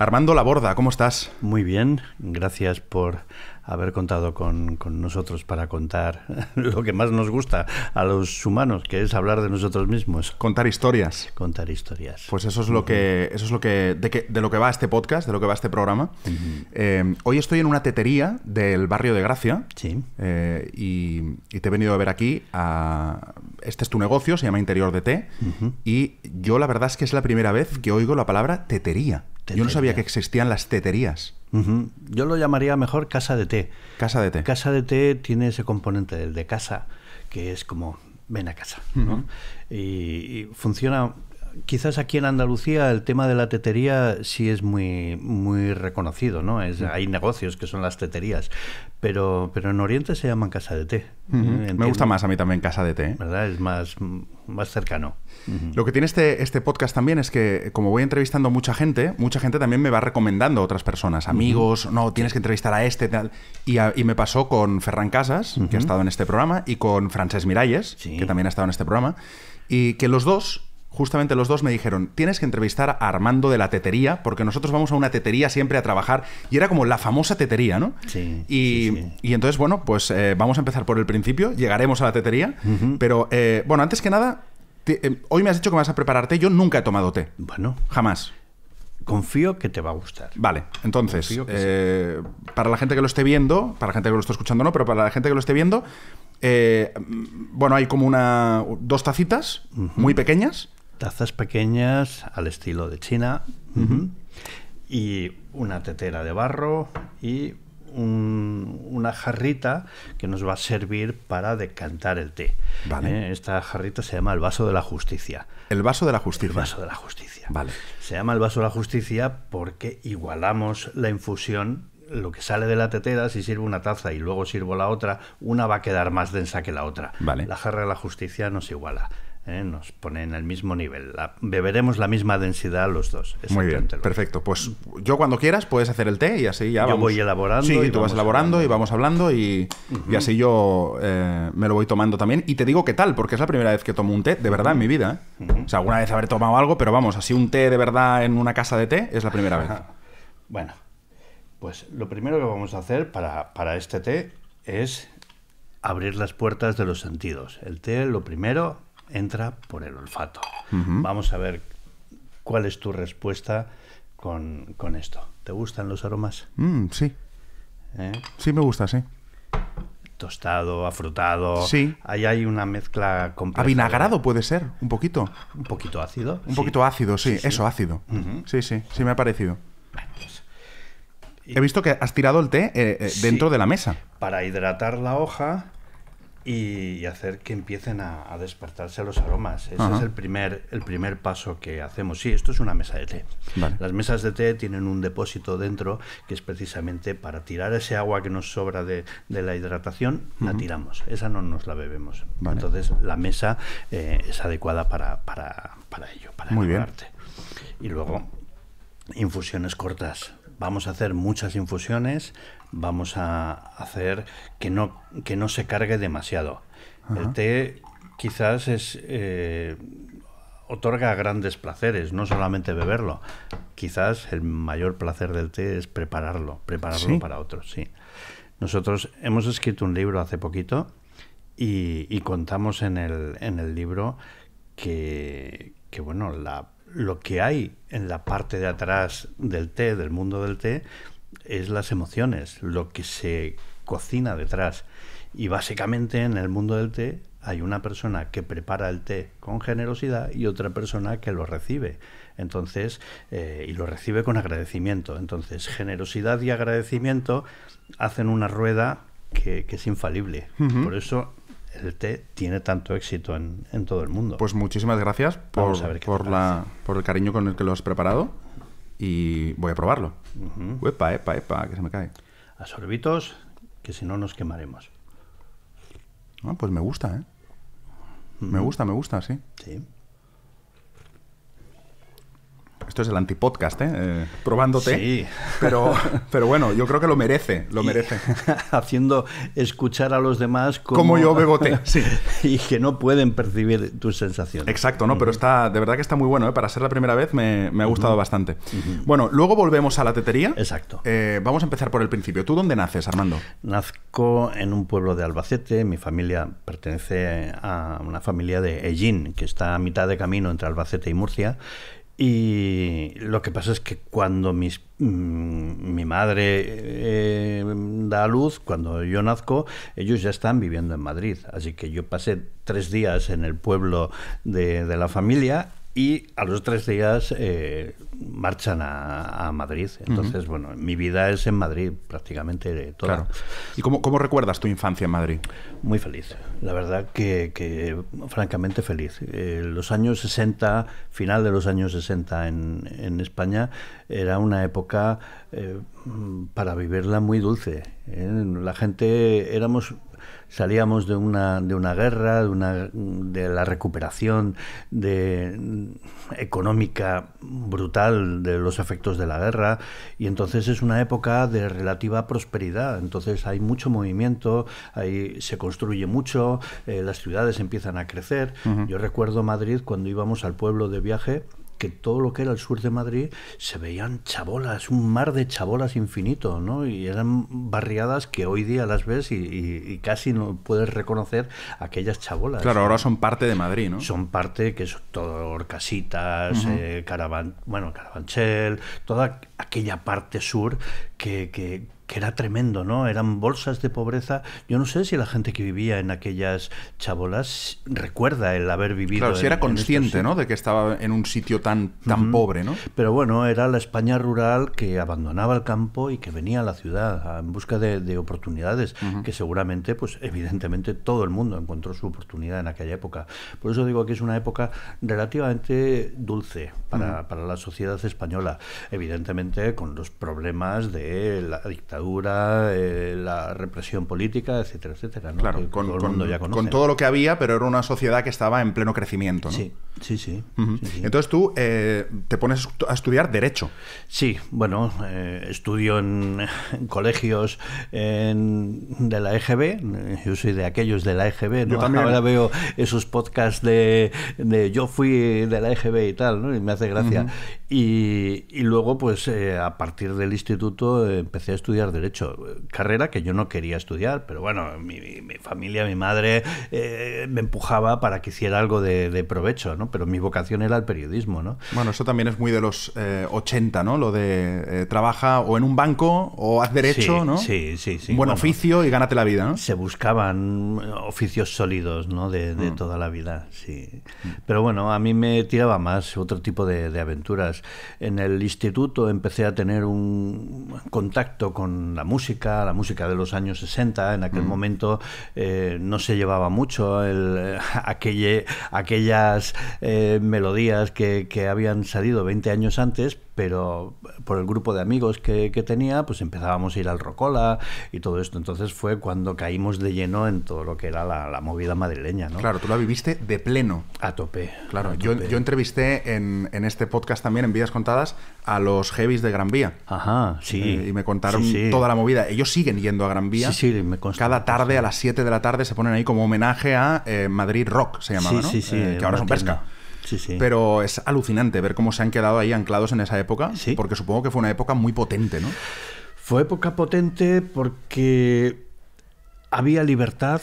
Armando la borda, ¿cómo estás? Muy bien, gracias por haber contado con, nosotros para contar lo que más nos gusta a los humanos, que es hablar de nosotros mismos. Contar historias. Contar historias. Pues eso es lo que, eso es lo que, de, de lo que va este podcast, de lo que va este programa. Eh, hoy estoy en una tetería del barrio de Gracia. Sí. Eh, y, te he venido a ver aquí. A, este es tu negocio, se llama Interior de Té. Y yo la verdad es que es la primera vez que oigo la palabra tetería. Yo no sabía que existían las teterías. Yo lo llamaría mejor casa de té. Casa de té. Casa de té tiene ese componente de casa, que es como ven a casa. y, funciona quizás aquí en Andalucía el tema de la tetería sí es muy, muy reconocido, ¿no? Es, mm. hay negocios que son las teterías, pero, pero en Oriente se llaman casa de té. Mm, me gusta más a mí también casa de té. ¿eh? ¿Verdad? Es más, más cercano. Lo que tiene este, este podcast también es que, como voy entrevistando a mucha gente, mucha gente también me va recomendando a otras personas, amigos, no, tienes que entrevistar a este, tal. Y, me pasó con Ferran Casas, que ha estado en este programa, y con Frances Miralles, que también ha estado en este programa, y que los dos justamente los dos me dijeron, tienes que entrevistar a Armando de la tetería, porque nosotros vamos a una tetería siempre a trabajar, y era como la famosa tetería, ¿no? Sí. Y, y entonces, bueno, pues eh, vamos a empezar por el principio, llegaremos a la tetería, pero eh, bueno, antes que nada, em, hoy me has dicho que vas a prepararte, yo nunca he tomado té. Bueno. Jamás. Confío que te va a gustar. Vale, entonces, eh, para la gente que lo esté viendo, para la gente que lo esté escuchando no, pero para la gente que lo esté viendo, bueno, hay como una, dos tacitas muy pequeñas, tazas pequeñas al estilo de China y una tetera de barro y una jarrita que nos va a servir para decantar el té. Vale. Eh, esta jarrita se llama el vaso de la justicia. El vaso de la justicia. El vaso de la justicia. Vale. Se llama el vaso de la justicia porque igualamos la infusión lo que sale de la tetera, si sirvo una taza y luego sirvo la otra, una va a quedar más densa que la otra. Vale. La jarra de la justicia nos iguala. ¿eh? Nos nos en el mismo nivel. beberemos la misma densidad los dos. Muy bien, perfecto. Pues yo cuando quieras puedes hacer el té y así ya yo voy elaborando. Sí, y tú vas elaborando y vamos hablando y, así yo eh, me lo voy tomando también. Y te digo qué tal, porque es la primera vez que tomo un té, de verdad, en mi vida. ¿eh? O sea, alguna vez habré tomado algo, pero vamos, así un té de verdad en una casa de té es la primera vez. Bueno, pues lo primero que vamos a hacer para, para este té es abrir las puertas de los sentidos. El té, lo primero, entra por el olfato. Vamos a ver cuál es tu respuesta con, esto. ¿Te gustan los aromas? Mm, sí. ¿Eh? Sí, me gusta, sí. Tostado, afrutado. Sí. Ahí hay una mezcla compleja. Avinagrado puede ser, un poquito. Un poquito ácido. Un poquito ácido, sí, eso, ácido. Sí, sí, sí me ha parecido. Pues. He visto que has tirado el té eh, eh, dentro de la mesa. Para hidratar la hoja, y, hacer que empiecen a, despertarse los aromas. Ese es el primer, paso que hacemos. Sí, esto es una mesa de té. Las mesas de té tienen un depósito dentro que es precisamente para tirar ese agua que nos sobra de, la hidratación, la tiramos. Esa no nos la bebemos. Entonces la mesa eh, es adecuada para, ello, para Muy Y luego, infusiones cortas. Vamos a hacer muchas infusiones, vamos a hacer que no, que no se cargue demasiado. El té quizás es... Eh, otorga grandes placeres, no solamente beberlo. Quizás el mayor placer del té es prepararlo, prepararlo para otros, sí. Nosotros hemos escrito un libro hace poquito y, contamos en el, en el libro que, que bueno, la, lo que hay en la parte de atrás del té, del mundo del té, es las emociones, lo que se cocina detrás. Y básicamente en el mundo del té hay una persona que prepara el té con generosidad y otra persona que lo recibe. Entonces, eh, y lo recibe con agradecimiento. Entonces, generosidad y agradecimiento hacen una rueda que, es infalible. Por eso el té tiene tanto éxito en, en, todo el mundo. Pues muchísimas gracias por, por, la, por el cariño con el que lo has preparado y voy a probarlo. Epa, epa, epa, que se me cae. A sorbitos, que si no nos quemaremos. Ah, pues me gusta, ¿eh? Me gusta, me gusta, sí. Sí. Esto es el antipodcast, ¿eh? ¿eh? probándote. Sí. Pero, pero bueno, yo creo que lo merece, lo merece. Haciendo escuchar a los demás como, yo bebote. sí. Y que no pueden percibir tus sensaciones. Exacto, ¿no? Pero está, de verdad que está muy bueno, ¿eh? Para ser la primera vez me, ha gustado bastante. Bueno, luego volvemos a la tetería. Exacto. Eh, vamos a empezar por el principio. ¿Tú dónde naces, Armando? Nazco en un pueblo de Albacete. Mi familia pertenece a una familia de Ellín, que está a mitad de camino entre Albacete y Murcia y lo que pasa es que cuando mis, mm, mi madre eh, da a luz, cuando yo nazco, ellos ya están viviendo en Madrid. Así que yo pasé tres días en el pueblo de, de la familia y a los tres días eh, marchan a, Madrid. Entonces, bueno, mi vida es en Madrid prácticamente todo. Claro. ¿Y cómo, recuerdas tu infancia en Madrid? Muy feliz, la verdad que, que francamente feliz. Eh, los años 60, final de los años 60 en, en España, era una época eh, para vivirla muy dulce. ¿eh? La gente éramos salíamos de una, de una guerra, de, una, de la recuperación económica brutal de los efectos de la guerra, y entonces es una época de relativa prosperidad, entonces hay mucho movimiento, ahí se construye mucho, eh, las ciudades empiezan a crecer. Yo recuerdo Madrid cuando íbamos al pueblo de viaje, que todo lo que era el sur de Madrid se veían chabolas, un mar de chabolas infinito, ¿no? Y eran barriadas que hoy día las ves y, casi no puedes reconocer aquellas chabolas. Claro, ahora son parte de Madrid, ¿no? Son parte que son todo casitas, eh, caravan, bueno, carabanchel, toda aquella parte sur que, que que era tremendo, ¿no? Eran bolsas de pobreza. Yo no sé si la gente que vivía en aquellas chabolas recuerda el haber vivido. Claro, si era consciente, ¿no? De que estaba en un sitio tan, tan pobre, ¿no? Pero bueno, era la España rural que abandonaba el campo y que venía a la ciudad en busca de, oportunidades, que seguramente, pues evidentemente todo el mundo encontró su oportunidad en aquella época. Por eso digo que es una época relativamente dulce para la sociedad española, evidentemente con los problemas de la dictadura eh, la represión política, etcétera, etcétera. con, todo lo que había, pero era una sociedad que estaba en pleno crecimiento. Sí, sí, sí, Entonces tú eh, te pones a estudiar Derecho. Sí, bueno, eh, estudio en, colegios en, de la EGB. Yo soy de aquellos de la EGB. ¿no? Ahora veo esos podcasts de, de, yo fui de la EGB y tal, y me hace gracia. y, luego, pues a partir del instituto empecé a estudiar derecho, carrera que yo no quería estudiar, pero bueno, mi, familia, mi madre eh, me empujaba para que hiciera algo de, provecho, ¿no? Pero mi vocación era el periodismo, ¿no? Bueno, eso también es muy de los 80, eh, ¿no? Lo de eh, trabaja o en un banco o haz derecho, ¿no? Sí, sí, sí. buen oficio y gánate la vida, Se buscaban oficios sólidos, ¿no? De, mm. toda la vida, sí. Pero bueno, a mí me tiraba más otro tipo de aventuras. En el instituto empecé a tener un contacto con la música, la música de los años 60. En aquel mm. momento eh, no se llevaba mucho el, aquellas eh, melodías que, que habían salido 20 años antes, pero eh, por el grupo de amigos que, que, tenía, pues empezábamos a ir al Rocola y todo esto. Entonces fue cuando caímos de lleno en todo lo que era la, movida madrileña, ¿no? Claro, tú la viviste de pleno. A tope. Claro, Yo, entrevisté en, este podcast también, en Vidas Contadas, a los heavies de Gran Vía. Ajá, sí. Eh, y me contaron toda la movida. Ellos siguen yendo a Gran Vía. Sí, sí, me Cada tarde a las 7 de la tarde se ponen ahí como homenaje a eh, Madrid Rock, se llamaba, sí, ¿no? Sí, sí. que ahora son pesca. Sí, Pero es alucinante ver cómo se han quedado ahí anclados en esa época, porque supongo que fue una época muy potente, ¿no? Fue época potente porque había libertad,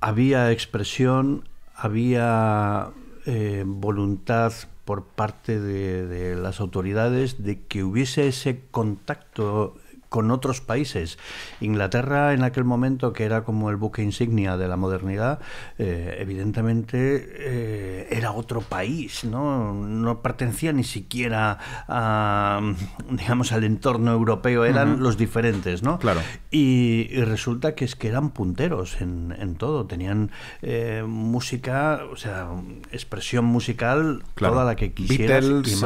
había expresión, había eh, voluntad por parte de, las autoridades de que hubiese ese contacto con otros países. Inglaterra en aquel momento, que era como el buque insignia de la modernidad, eh, evidentemente eh, era otro país, ¿no? No pertenecía ni siquiera digamos, al entorno europeo, eran los diferentes, ¿no? Claro. Y, resulta que es que eran punteros en, todo, tenían eh, música, o sea, expresión musical toda la que quisieras. Beatles,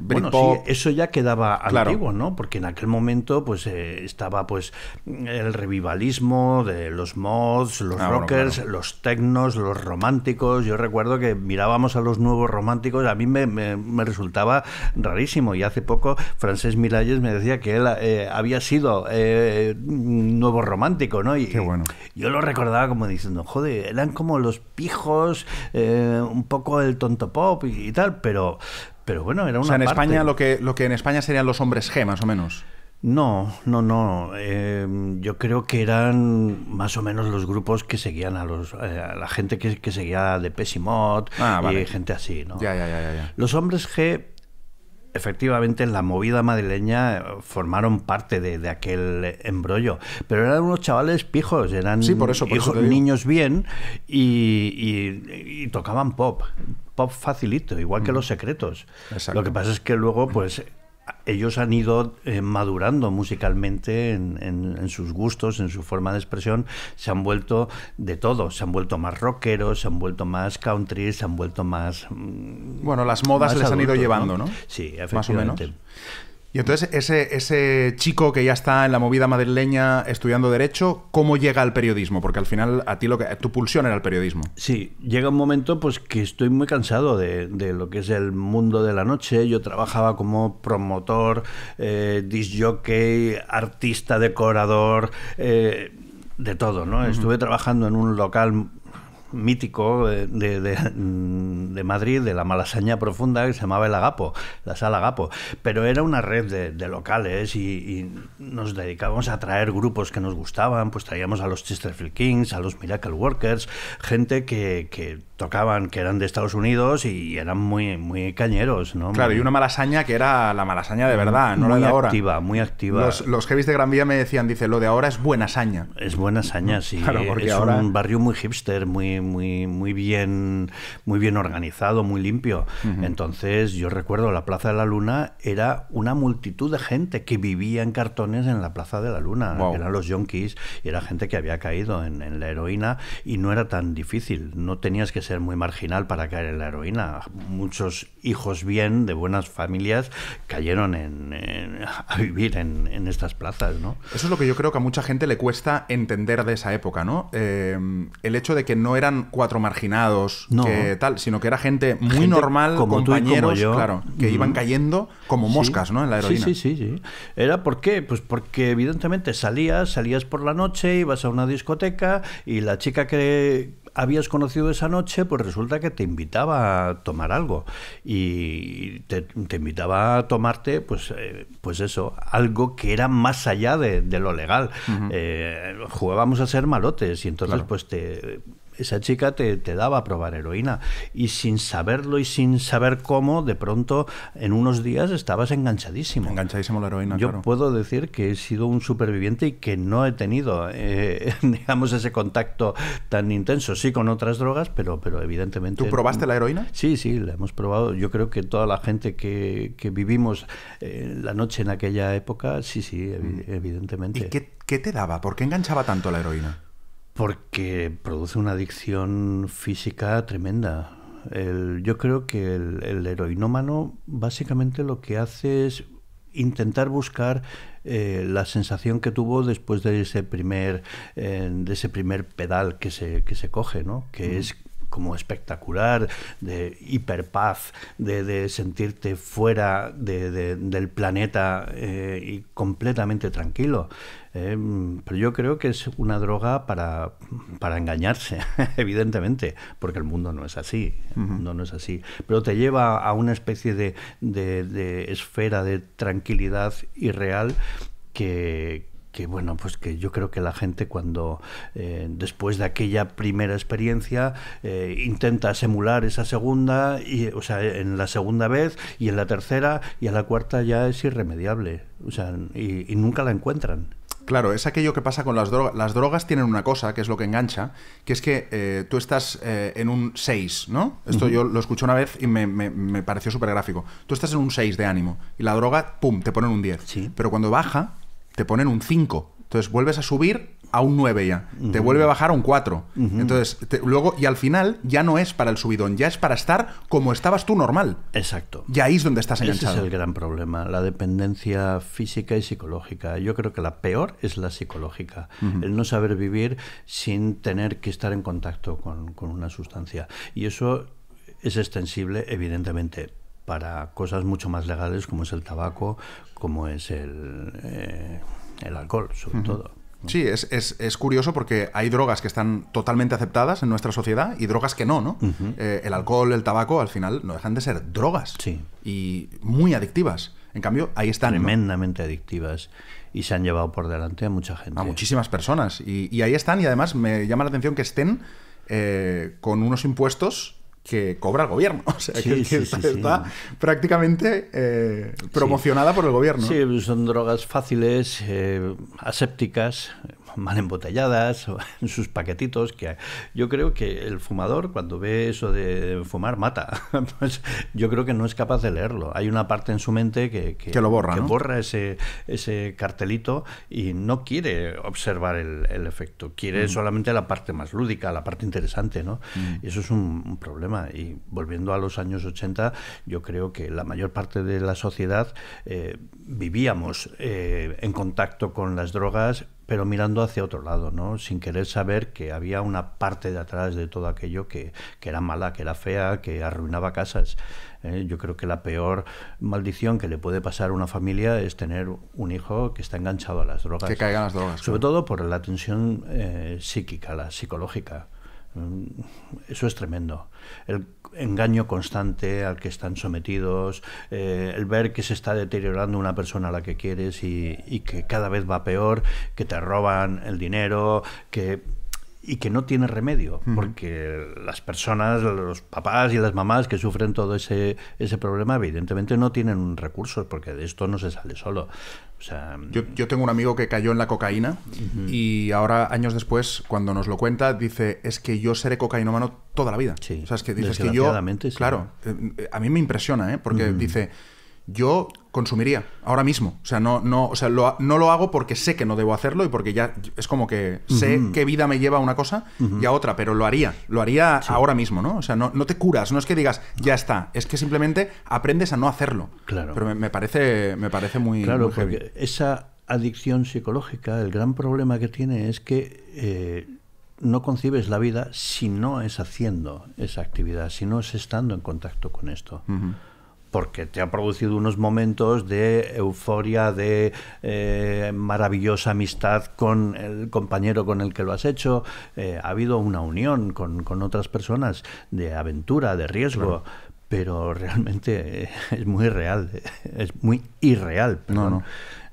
bueno, eso ya quedaba antiguo, ¿no? Porque en aquel momento pues eh, estaba pues el revivalismo de los mods, los ah, rockers, los tecnos, los románticos. Yo recuerdo que mirábamos a los nuevos románticos, a mí me, me, resultaba rarísimo y hace poco Francés Miralles me decía que él eh, había sido eh, nuevo romántico, ¿no? Y, bueno. Yo lo recordaba como diciendo, joder, eran como los pijos, un poco el tonto pop y, tal, pero pero bueno, era una. en España lo que, lo que en España serían los hombres G, más o menos. No, no, no. Em, yo creo que eran más o menos los grupos que seguían a los eh, la gente que, seguía de Pesimod y ah, gente así, ¿no? Ya, ya, ya, ya. Los hombres G, efectivamente, en la movida madrileña eh, formaron parte de, aquel embrollo, pero eran unos chavales pijos, eran por eso, niños bien y, tocaban pop pop facilito, igual que mm. los secretos. Lo que pasa es que luego, pues, ellos han ido eh, madurando musicalmente en, sus gustos, en su forma de expresión, se han vuelto de todo, se han vuelto más rockeros, se han vuelto más country, se han vuelto más... Mm, bueno, las modas les han ido llevando, ¿no? Sí, efectivamente. Más o menos. Y entonces, ese, ese chico que ya está en la movida madrileña estudiando Derecho, ¿cómo llega al periodismo? Porque al final, a ti lo que, tu pulsión era el periodismo. Sí, llega un momento pues que estoy muy cansado de, lo que es el mundo de la noche. Yo trabajaba como promotor, eh, artista, decorador, eh, de todo, ¿no? Estuve trabajando en un local mítico mm, de, Madrid, de la malasaña profunda, que se llamaba El Agapo, la sala Agapo. Pero era una red de, locales y, nos dedicábamos a traer grupos que nos gustaban, pues traíamos a los Chesterfield Kings, a los Miracle Workers, gente que, que tocaban, que eran de Estados Unidos y eran muy, muy cañeros, ¿no? Claro, y una malasaña que era la malasaña de verdad, no la de ahora. Muy activa, muy activa. Los, que viste de Gran Vía me decían, dice, lo de ahora es buena saña. Es buena saña, sí. es un barrio muy hipster, muy muy, muy, bien, muy bien organizado, muy limpio. Entonces yo recuerdo la Plaza de la Luna era una multitud de gente que vivía en cartones en la Plaza de la Luna. Eran los yonkis y era gente que había caído en, la heroína y no era tan difícil. No tenías que ser muy marginal para caer en la heroína. Muchos hijos bien de buenas familias cayeron a vivir en, estas plazas. ¿no? Eso es lo que yo creo que a mucha gente le cuesta entender de esa época. ¿no? Eh, el hecho de que no eran cuatro marginados, tal, sino que era gente muy normal, como compañeros, claro, que iban cayendo como moscas, ¿no? En la heroína. Sí, sí, sí, ¿Era por Pues porque evidentemente salías, salías por la noche, ibas a una discoteca y la chica que, habías conocido esa noche, pues resulta que te invitaba a tomar algo y te, invitaba a tomarte, pues, eh, pues eso, algo que era más allá de, lo legal. Eh, jugábamos a ser malotes y entonces pues te esa chica te, daba a probar heroína y sin saberlo y sin saber cómo, de pronto en unos días estabas enganchadísimo. Enganchadísimo la heroína. Yo puedo decir que he sido un superviviente y que no he tenido, eh, digamos, ese contacto tan intenso, sí con otras drogas, pero, pero evidentemente... ¿Tú probaste la heroína? Sí, sí, la hemos probado. Yo creo que toda la gente que, vivimos eh, la noche en aquella época, sí, sí, mm. evidentemente. ¿Y qué te daba? ¿Por qué enganchaba tanto la heroína? Porque produce una adicción física tremenda. yo creo que el, heroinómano básicamente lo que hace es intentar buscar eh, la sensación que tuvo después de ese primer, eh, de ese primer pedal que se, que se coge, ¿no? que es como espectacular, de hiperpaz, de, de sentirte fuera del planeta eh, y completamente tranquilo. Em, pero yo creo que es una droga para, para engañarse, evidentemente, porque el mundo no es así. El no es así. Pero te lleva a una especie de, de, esfera de tranquilidad irreal que, bueno, pues que yo creo que la gente cuando eh, después de aquella primera experiencia eh, intenta simular esa segunda, y, o sea, en la segunda vez y en la tercera y a la cuarta ya es irremediable, o sea, y nunca la encuentran. Claro, es aquello que pasa con las drogas. Las drogas tienen una cosa, que es lo que engancha, que es que eh, tú estás eh, en un 6, ¿no? Esto yo lo escuché una vez y me, me pareció súper gráfico. Tú estás en un 6 de ánimo y la droga, ¡pum!, te ponen un 10. Sí. Pero cuando baja, te ponen un 5. Entonces vuelves a subir a un 9 ya. Te vuelve a bajar a un 4. Entonces, luego, y al final ya no es para el subidón, ya es para estar como estabas tú normal. Exacto. Y ahí es donde estás enganchado. Ese es el gran problema, la dependencia física y psicológica. Yo creo que la peor es la psicológica. El no saber vivir sin tener que estar en contacto con, una sustancia. Y eso es extensible, evidentemente, para cosas mucho más legales como es el tabaco, como es el, eh, el alcohol, sobre todo. Sí, es, es, curioso porque hay drogas que están totalmente aceptadas en nuestra sociedad y drogas que no, ¿no? Eh, el alcohol, el tabaco, al final no dejan de ser drogas. Sí. Y muy adictivas. En cambio, ahí están. Tremendamente adictivas. Y se han llevado por delante a mucha gente. A muchísimas personas. Y, ahí están. Y además me llama la atención que estén eh, con unos impuestos que cobra el gobierno. O sea, que, está, prácticamente eh, promocionada por el gobierno. Sí, son drogas fáciles, eh, asépticas, mal embotelladas o en sus paquetitos, que yo creo que el fumador cuando ve eso de fumar mata. Pues, yo creo que no es capaz de leerlo. Hay una parte en su mente que, que, borra, ese, ese cartelito y no quiere observar el, efecto, quiere mm. solamente la parte más lúdica, la parte interesante, ¿no? Mm. Y eso es un, problema. Y volviendo a los años 80, yo creo que la mayor parte de la sociedad eh, vivíamos eh, en contacto con las drogas pero mirando hacia otro lado, ¿no? sin querer saber que había una parte de atrás de todo aquello que, que era mala, que era fea, que arruinaba casas. ¿eh? Yo creo que la peor maldición que le puede pasar a una familia es tener un hijo que está enganchado a las drogas. Que caigan las drogas. Sobre todo por la tensión eh, psíquica, la psicológica. Eso es tremendo. El engaño constante al que están sometidos, eh, el ver que se está deteriorando una persona a la que quieres y, y que cada vez va peor, que te roban el dinero, que y que no tiene remedio, porque las personas, los papás y las mamás que sufren todo ese, ese problema, evidentemente no tienen recursos, porque de esto no se sale solo. yo, yo, tengo un amigo que cayó en la cocaína y ahora, años después, cuando nos lo cuenta, dice, es que yo seré cocainómano toda la vida. Sí. O es que yo... Claro, eh, eh, a mí me impresiona, ¿eh? porque dice, yo consumiría ahora mismo. O sea, no, no, o sea, lo, no lo hago porque sé que no debo hacerlo y porque ya es como que sé qué vida me lleva a una cosa y a otra, pero lo haría, lo haría ahora mismo, ¿no? O sea, no, no, te curas, no es que digas, ya está, es que simplemente aprendes a no hacerlo. Claro. Pero me, parece, me parece muy... Claro, porque esa adicción psicológica, el gran problema que tiene es que... Eh, no concibes la vida si no es haciendo esa actividad, si no es estando en contacto con esto porque te ha producido unos momentos de euforia, de eh, maravillosa amistad con el compañero con el que lo has hecho, eh, ha habido una unión con, otras personas de aventura, de riesgo. Pero realmente eh, es muy real, es muy irreal.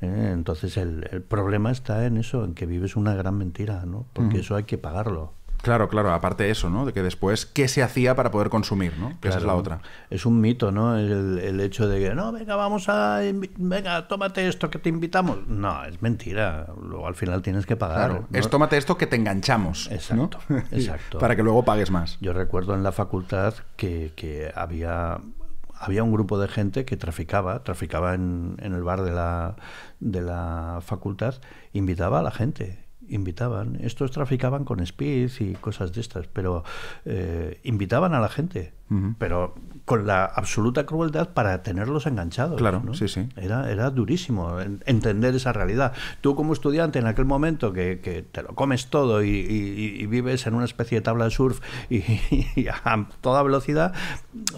entonces el, problema está en eso, en que vives una gran mentira, ¿no? Porque eso hay que pagarlo. Claro, claro, aparte de eso, ¿no? De que después, ¿qué se hacía para poder consumir, ¿no? esa es la otra. Es un mito, ¿no? El, hecho de que, no, venga, vamos a. Venga, tómate esto que te invitamos. No, es mentira. Luego al final tienes que pagar. Claro, es tómate esto que te enganchamos. Exacto, exacto. para que luego pagues más. Yo recuerdo en la facultad que, había había un grupo de gente que traficaba, traficaba en, en el bar de la, de la facultad, invitaba a la gente invitaban. Estos traficaban con speed y cosas de estas, pero eh, invitaban a la gente pero con la absoluta crueldad para tenerlos enganchados. Claro, sí, sí. Era, era durísimo entender esa realidad. Tú como estudiante en aquel momento que, te lo comes todo y, vives en una especie de tabla de surf y, a toda velocidad,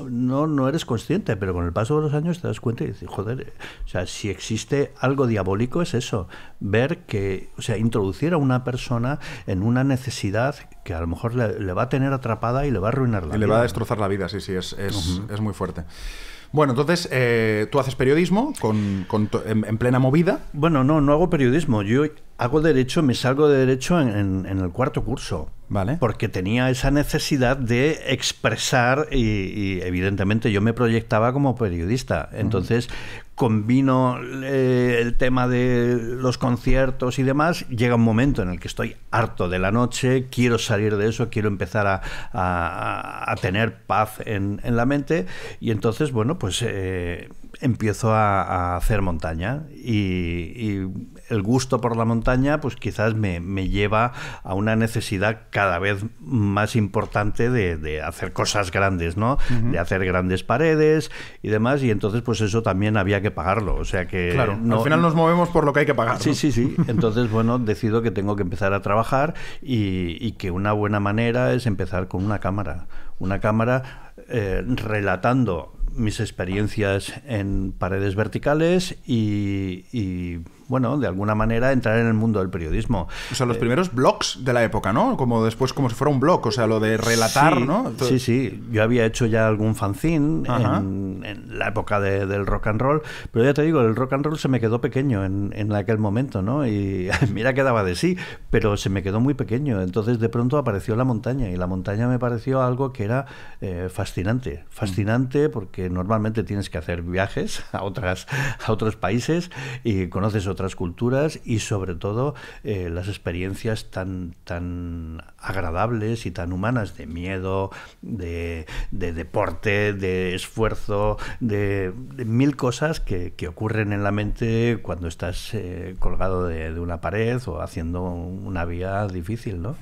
no, no eres consciente, pero con el paso de los años te das cuenta y dices, joder, o sea, si existe algo diabólico es eso, ver que, o sea, introducir a una persona en una necesidad que a lo mejor le, va a tener atrapada y le va a arruinar la y Le va a destrozar la vida, sí, sí, es, muy fuerte. Bueno, entonces eh, tú haces periodismo con, en, plena movida. Bueno, no, no hago periodismo. Yo hago derecho, me salgo de derecho en, el cuarto curso. Vale. Porque tenía esa necesidad de expresar y, evidentemente yo me proyectaba como periodista. Entonces, combino eh, el tema de los conciertos y demás, llega un momento en el que estoy harto de la noche, quiero salir de eso, quiero empezar a, a, tener paz en, en, la mente y entonces, bueno, pues eh, empiezo a, hacer montaña y, el gusto por la montaña pues quizás me, me lleva a una necesidad cada vez más importante de, de hacer cosas grandes, ¿no? De hacer grandes paredes y demás y entonces pues eso también había que pagarlo. O sea que. no, al final nos movemos por lo que hay que pagar. Sí, sí, sí. Entonces, bueno, decido que tengo que empezar a trabajar y, que una buena manera es empezar con una cámara. Una cámara eh, relatando mis experiencias en paredes verticales y bueno, de alguna manera entrar en el mundo del periodismo. O sea, los eh, primeros blogs de la época, ¿no? Como después, como si fuera un blog, o sea, lo de relatar, ¿no? Sí, sí, yo había hecho ya algún fanzine en, la época del rock and roll, pero ya te digo, el rock and roll se me quedó pequeño en, aquel momento, ¿no? Y mira que daba de sí, pero se me quedó muy pequeño. Entonces, de pronto apareció la montaña y la montaña me pareció algo que era eh, fascinante, fascinante porque normalmente tienes que hacer viajes a, otras, a otros países y conoces otras culturas y sobre todo eh, las experiencias tan, tan agradables y tan humanas de miedo, de, de deporte, de esfuerzo, de, mil cosas que, ocurren en la mente cuando estás eh, colgado de, una pared o haciendo una vía difícil, ¿no?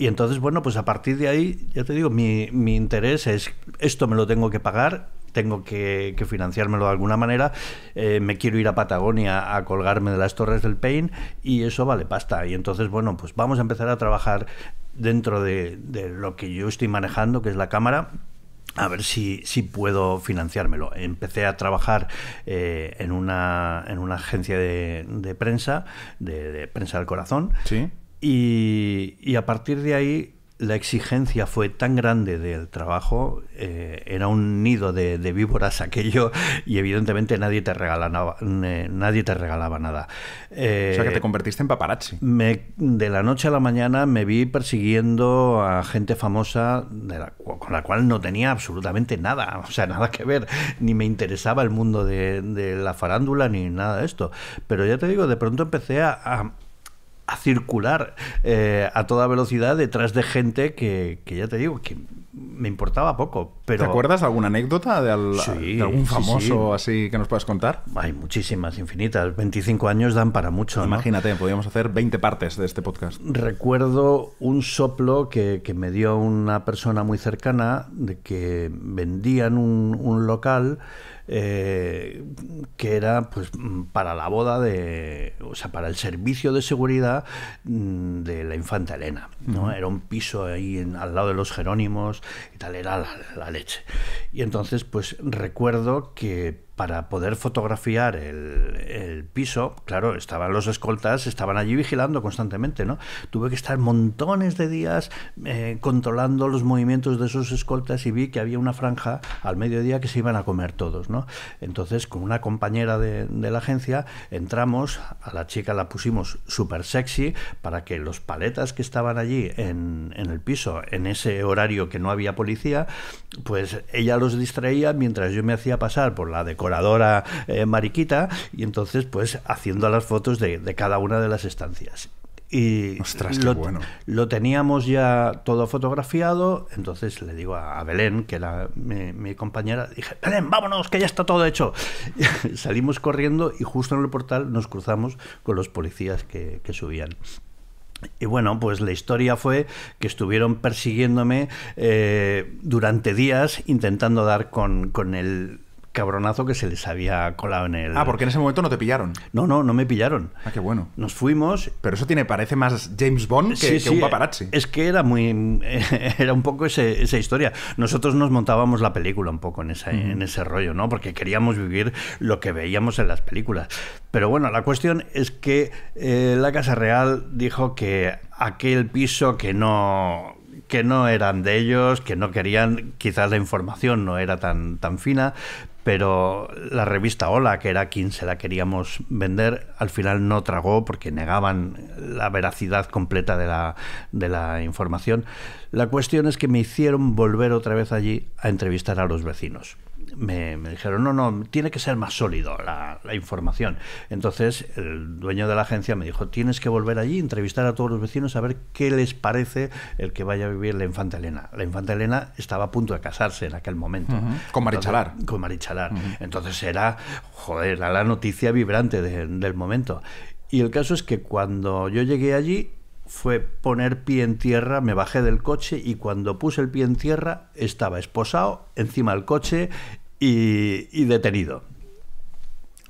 Y entonces, bueno, pues a partir de ahí, ya te digo, mi, mi interés es, esto me lo tengo que pagar tengo que, financiármelo de alguna manera, eh, me quiero ir a Patagonia a colgarme de las torres del Paine y eso vale pasta. Y entonces, bueno, pues vamos a empezar a trabajar dentro de, lo que yo estoy manejando, que es la cámara a ver si, si puedo financiármelo. Empecé a trabajar eh, en, una, en una agencia de, prensa, de, prensa del corazón. Sí. Y, y a partir de ahí la exigencia fue tan grande del trabajo, eh, era un nido de, víboras aquello y evidentemente nadie te regalaba, nada. o sea que te eh, convertiste en paparazzi. de la noche a la mañana me vi persiguiendo a gente famosa con la cual no tenía absolutamente nada, o sea, nada que ver, ni me interesaba el mundo de, la farándula ni nada de esto. Pero ya te digo, de pronto empecé a a circular eh, a toda velocidad detrás de gente que, que ya te digo, que me importaba poco. Pero... ¿Te acuerdas alguna anécdota de, algún famoso así que nos puedas contar? Hay muchísimas, infinitas. 25 años dan para mucho. Imagínate, podríamos hacer 20 partes de este podcast. Recuerdo un soplo que, me dio una persona muy cercana de que vendían un, local. Eh, que era pues para la boda de o sea para el servicio de seguridad mm, de la infanta Elena ¿no? era un piso ahí al lado de los Jerónimos y tal, era la, la leche. Y entonces, pues recuerdo que para poder fotografiar el, piso, claro, estaban los escoltas, estaban allí vigilando constantemente, ¿no? Tuve que estar montones de días eh, controlando los movimientos de esos escoltas y vi que había una franja al mediodía que se iban a comer todos, ¿no? Entonces, con una compañera de, la agencia, entramos, a la chica la pusimos súper sexy para que los paletas que estaban allí en, el piso, en ese horario que no había policía, pues ella los distraía mientras yo me hacía pasar por la decoración colaboradora eh, Mariquita, y entonces pues haciendo las fotos de, cada una de las estancias. Y Ostras, lo, teníamos ya todo fotografiado, entonces le digo a, Belén, que era mi, compañera, dije, Belén, vámonos, que ya está todo hecho. salimos corriendo y justo en el portal nos cruzamos con los policías que, subían. Y bueno, pues la historia fue que estuvieron persiguiéndome eh, durante días intentando dar con el cabronazo que se les había colado en el. Ah, porque en ese momento no te pillaron. No, no, no me pillaron. Ah, qué bueno. Nos fuimos. Pero eso tiene, parece más James Bond que, un paparazzi. Es que era muy. Era un poco esa historia. Nosotros nos montábamos la película un poco en, ese rollo, ¿no? Porque queríamos vivir lo que veíamos en las películas. Pero bueno, la cuestión es que eh, la Casa Real dijo que aquel piso que no que no eran de ellos, que no querían, quizás la información no era tan, tan fina, pero la revista Hola, que era quien se la queríamos vender, al final no tragó porque negaban la veracidad completa de la, de la información. La cuestión es que me hicieron volver otra vez allí a entrevistar a los vecinos me, dijeron, no, no, tiene que ser más sólido la, información. Entonces el dueño de la agencia me dijo, tienes que volver allí, entrevistar a todos los vecinos, a ver qué les parece el que vaya a vivir la infanta Elena. La infanta Elena estaba a punto de casarse en aquel momento. Con Marichalar. con Marichalar. Entonces era, joder, la noticia vibrante del momento. Y el caso es que cuando yo llegué allí, fue poner pie en tierra, me bajé del coche y cuando puse el pie en tierra estaba esposado encima del coche y, y detenido.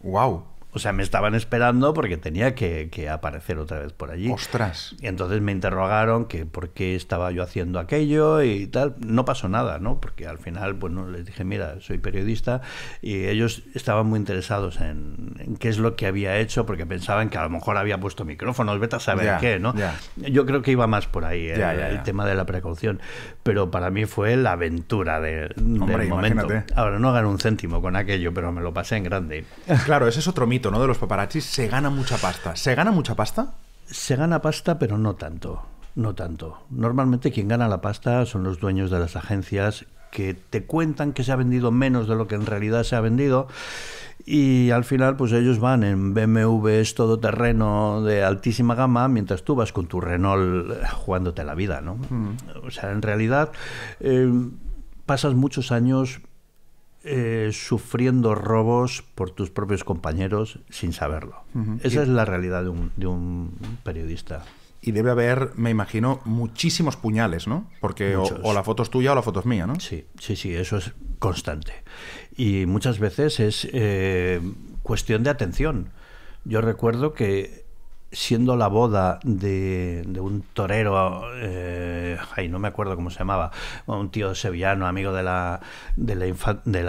¡Wow! O sea, me estaban esperando porque tenía que, aparecer otra vez por allí. ¡Ostras! Y entonces me interrogaron que por qué estaba yo haciendo aquello y tal. No pasó nada, ¿no? Porque al final, bueno, les dije, mira, soy periodista y ellos estaban muy interesados en, qué es lo que había hecho porque pensaban que a lo mejor había puesto micrófonos, vete a saber qué, ¿no? Yo creo que iba más por ahí ¿eh? el tema de la precaución pero para mí fue la aventura de, del momento. Ahora no gané un céntimo con aquello, pero me lo pasé en grande. Claro, ese es otro mito, ¿no? De los paparazzis, se gana mucha pasta. ¿Se gana mucha pasta? Se gana pasta, pero no tanto. No tanto. Normalmente quien gana la pasta son los dueños de las agencias que te cuentan que se ha vendido menos de lo que en realidad se ha vendido y al final pues ellos van en BMWs todoterreno de altísima gama mientras tú vas con tu Renault eh, jugándote la vida, ¿no? Mm. O sea, en realidad eh, pasas muchos años eh, sufriendo robos por tus propios compañeros sin saberlo. Esa es la realidad de un, de un periodista y debe haber, me imagino, muchísimos puñales, ¿no? Porque o, la foto es tuya o la foto es mía, ¿no? Sí, sí, sí, eso es constante. Y muchas veces es eh, cuestión de atención. Yo recuerdo que siendo la boda de, un torero, eh, ay, no me acuerdo cómo se llamaba, un tío sevillano, amigo de la, de la, de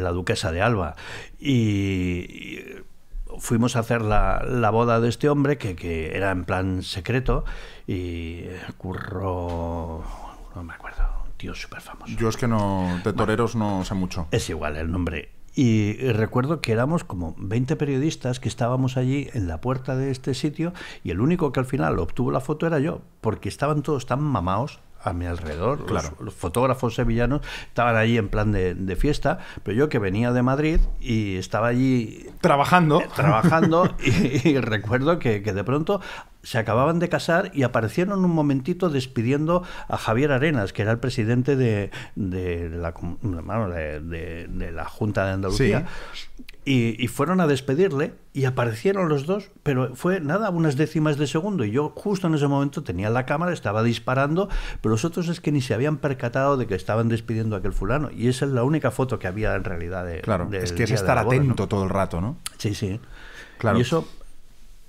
la, duquesa de Alba, y fuimos a hacer la, la boda de este hombre, que, que, era en plan secreto, y curro... no me acuerdo, un tío súper famoso. Yo es que no, de toreros no sé mucho. Es igual el nombre. Y, y recuerdo que éramos como 20 periodistas que estábamos allí en la puerta de este sitio y el único que al final obtuvo la foto era yo, porque estaban todos tan mamados a mi alrededor. Claro. Los, fotógrafos sevillanos estaban allí en plan de, fiesta, pero yo que venía de Madrid y estaba allí... Trabajando. Eh, trabajando y, recuerdo que, que de pronto se acababan de casar y aparecieron un momentito despidiendo a Javier Arenas, que era el presidente de, la, de, la, Junta de Andalucía. Y, fueron a despedirle y aparecieron los dos, pero fue nada, unas décimas de segundo. Y yo justo en ese momento tenía la cámara, estaba disparando, pero los otros es que ni se habían percatado de que estaban despidiendo a aquel fulano. Y esa es la única foto que había en realidad de... Claro, es que es estar atento todo el rato, ¿no? Sí, sí. Claro. Y eso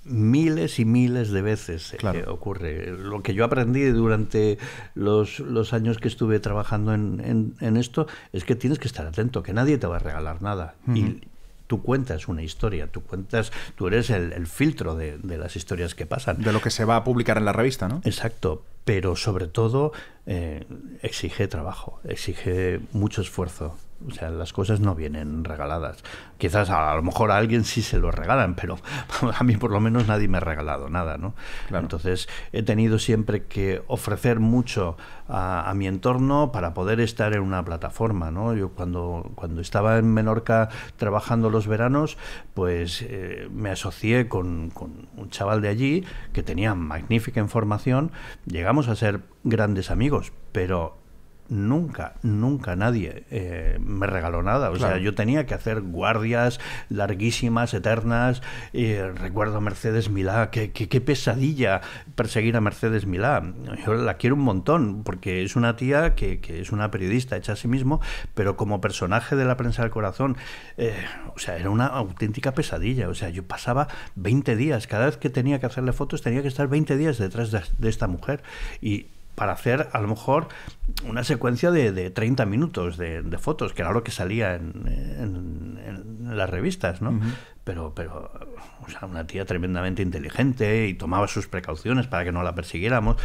miles y miles de veces eh, ocurre. Lo que yo aprendí durante los, años que estuve trabajando en, esto es que tienes que estar atento, que nadie te va a regalar nada. Y tú cuentas una historia, tú cuentas, tú eres el, filtro de, de, las historias que pasan. De lo que se va a publicar en la revista, ¿no? Exacto, pero sobre todo eh, exige trabajo, exige mucho esfuerzo. O sea, las cosas no vienen regaladas. Quizás a, lo mejor a alguien sí se lo regalan, pero a mí por lo menos nadie me ha regalado nada, ¿no? Entonces he tenido siempre que ofrecer mucho a, mi entorno para poder estar en una plataforma, ¿no? Yo cuando, cuando estaba en Menorca trabajando los veranos, pues eh, me asocié con un chaval de allí que tenía magnífica información. Llegamos a ser grandes amigos, pero nunca, nunca nadie eh, me regaló nada. O sea, yo tenía que hacer guardias larguísimas, eternas. Eh, recuerdo a Mercedes Milá, qué, qué, pesadilla perseguir a Mercedes Milá. Yo la quiero un montón, porque es una tía que, es una periodista hecha a sí mismo, pero como personaje de la prensa del corazón, eh, o sea, era una auténtica pesadilla. O sea, yo pasaba 20 días, cada vez que tenía que hacerle fotos tenía que estar 20 días detrás de, de esta mujer. Y para hacer a lo mejor una secuencia de, 30 minutos de, fotos, que era lo que salía en, las revistas, ¿no? Pero, pero una tía tremendamente inteligente y tomaba sus precauciones para que no la persiguiéramos,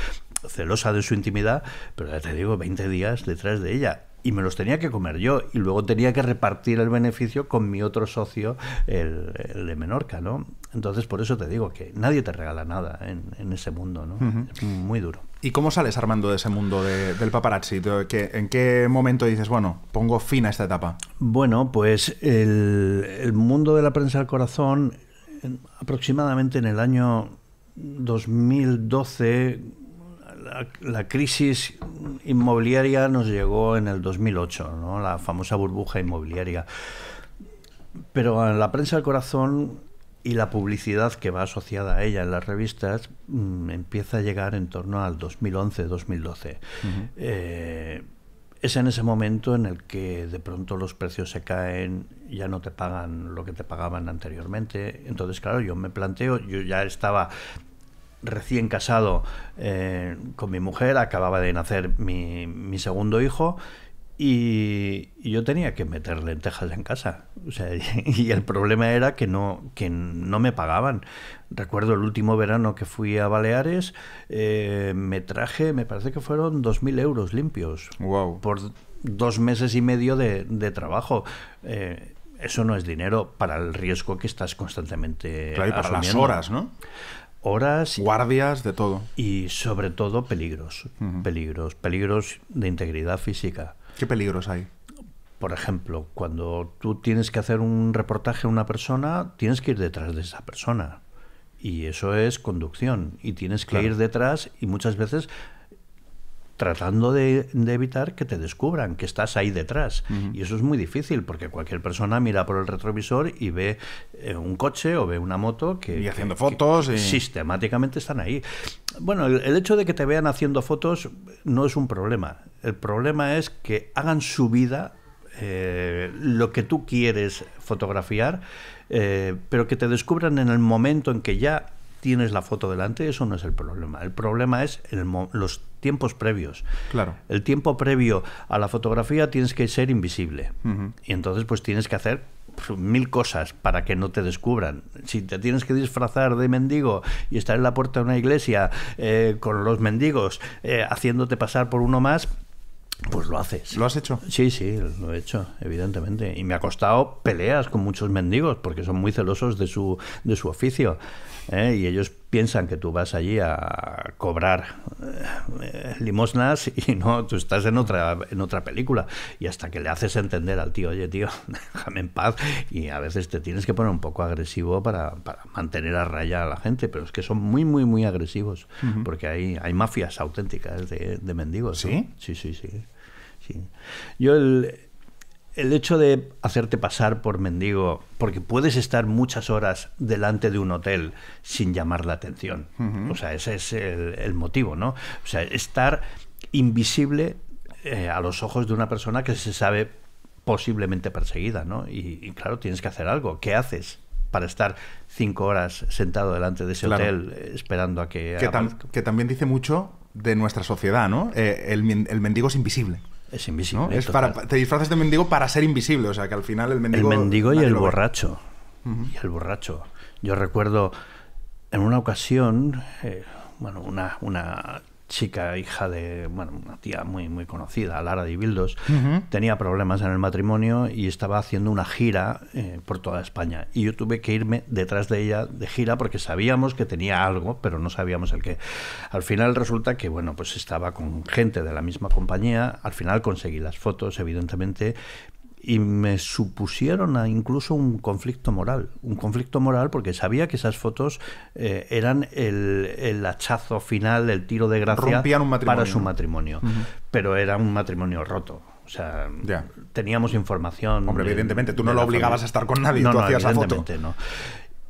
celosa de su intimidad, pero ya te digo, 20 días detrás de ella y me los tenía que comer yo y luego tenía que repartir el beneficio con mi otro socio, el, de Menorca, ¿no? Entonces por eso te digo que nadie te regala nada en, ese mundo, ¿no? Es muy duro. ¿Y cómo sales armando de ese mundo del paparazzi? ¿En qué momento dices, bueno, pongo fin a esta etapa? Bueno, pues el, mundo de la prensa del corazón, aproximadamente en el año 2012, la, crisis inmobiliaria nos llegó en el 2008, ¿no? la famosa burbuja inmobiliaria. Pero en la prensa del corazón y la publicidad que va asociada a ella en las revistas mm, empieza a llegar en torno al 2011-2012. Eh, es en ese momento en el que de pronto los precios se caen, ya no te pagan lo que te pagaban anteriormente. Entonces, claro, yo me planteo, yo ya estaba recién casado eh, con mi mujer, acababa de nacer mi, mi segundo hijo y, yo tenía que meter lentejas en casa. y el problema era que no, que no me pagaban. Recuerdo el último verano que fui a Baleares, eh, me traje, me parece que fueron 2.000 euros limpios. Por dos meses y medio de, trabajo. Eh, eso no es dinero para el riesgo que estás constantemente. Claro, y las horas, ¿no? horas. Guardias, de todo. Y sobre todo peligros. Peligros. Peligros de integridad física. ¿Qué peligros hay? Por ejemplo, cuando tú tienes que hacer un reportaje a una persona, tienes que ir detrás de esa persona. Y eso es conducción. Y tienes que ir detrás y muchas veces tratando de, evitar que te descubran, que estás ahí detrás. Y eso es muy difícil porque cualquier persona mira por el retrovisor y ve eh, un coche o ve una moto que... Y haciendo fotos. Sistemáticamente están ahí. Bueno, el, hecho de que te vean haciendo fotos no es un problema. El problema es que hagan su vida eh, lo que tú quieres fotografiar, eh, pero que te descubran en el momento en que ya tienes la foto delante, eso no es el problema. El problema es los tiempos previos. Claro. El tiempo previo a la fotografía tienes que ser invisible. Y entonces pues tienes que hacer pues, mil cosas para que no te descubran. Si te tienes que disfrazar de mendigo y estar en la puerta de una iglesia eh, con los mendigos eh, haciéndote pasar por uno más, pues lo haces. ¿Lo has hecho? Sí, sí, lo he hecho, evidentemente. Y me ha costado peleas con muchos mendigos porque son muy celosos de su, de su oficio. Eh, y ellos piensan que tú vas allí a cobrar eh, limosnas y no, tú estás en otra, en otra película. Y hasta que le haces entender al tío, oye tío, déjame en paz. Y a veces te tienes que poner un poco agresivo para, para mantener a raya a la gente, pero es que son muy, muy, muy agresivos, porque hay, hay mafias auténticas de, mendigos. ¿Sí? Sí, sí, sí. sí. Yo el, el hecho de hacerte pasar por mendigo, porque puedes estar muchas horas delante de un hotel sin llamar la atención. O sea, ese es el, motivo, ¿no? O sea, estar invisible eh, a los ojos de una persona que se sabe posiblemente perseguida, ¿no? Y, claro, tienes que hacer algo. ¿Qué haces? para estar cinco horas sentado delante de ese hotel eh, esperando a que... Que, también dice mucho de nuestra sociedad, ¿no? Eh, el mendigo es invisible. Es invisible. Es para, te disfrazas de mendigo para ser invisible, o sea que al final el mendigo. El mendigo y el borracho. Y el borracho. Yo recuerdo en una ocasión, eh, bueno, una, una chica, hija de, bueno, una tía muy, muy conocida, Lara de Bildos, tenía problemas en el matrimonio y estaba haciendo una gira eh, por toda España. Y yo tuve que irme detrás de ella de gira porque sabíamos que tenía algo, pero no sabíamos el qué. Al final resulta que, bueno, pues estaba con gente de la misma compañía, al final conseguí las fotos, evidentemente, y me supusieron a incluso un conflicto moral. Un conflicto moral porque sabía que esas fotos eh, eran el, hachazo final, el tiro de gracia para su matrimonio. Pero era un matrimonio roto. O sea, teníamos información. Hombre, evidentemente, tú no lo obligabas a estar con nadie, no, tú hacías la foto. No.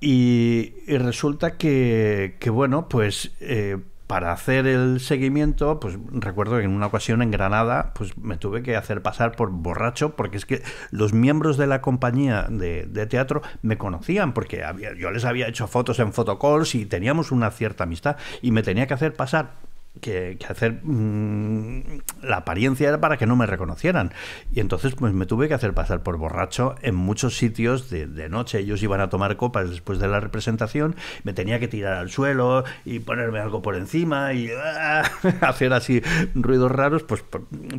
Y, resulta que, bueno, pues eh, para hacer el seguimiento, pues recuerdo que en una ocasión en Granada, pues me tuve que hacer pasar por borracho, porque es que los miembros de la compañía de, teatro me conocían, porque yo les había hecho fotos en fotocalls y teníamos una cierta amistad, y me tenía que hacer pasar que, hacer mm, la apariencia era para que no me reconocieran y entonces pues me tuve que hacer pasar por borracho en muchos sitios de, noche ellos iban a tomar copas después de la representación me tenía que tirar al suelo y ponerme algo por encima y ah, hacer así ruidos raros pues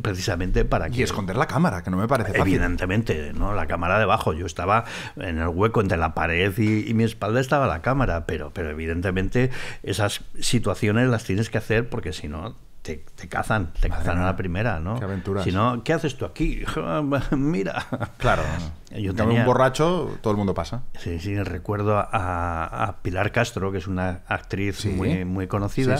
precisamente para que y esconder la cámara que no me parece fácil evidentemente no la cámara debajo yo estaba en el hueco entre la pared y, mi espalda estaba la cámara pero pero evidentemente esas situaciones las tienes que hacer porque porque si no, te, cazan, te cazan a la primera, ¿no? Qué Si no, ¿qué haces tú aquí? Mira. Claro. Yo tengo un borracho, todo el mundo pasa. Sí, sí, recuerdo a, Pilar Castro, que es una actriz muy, muy conocida.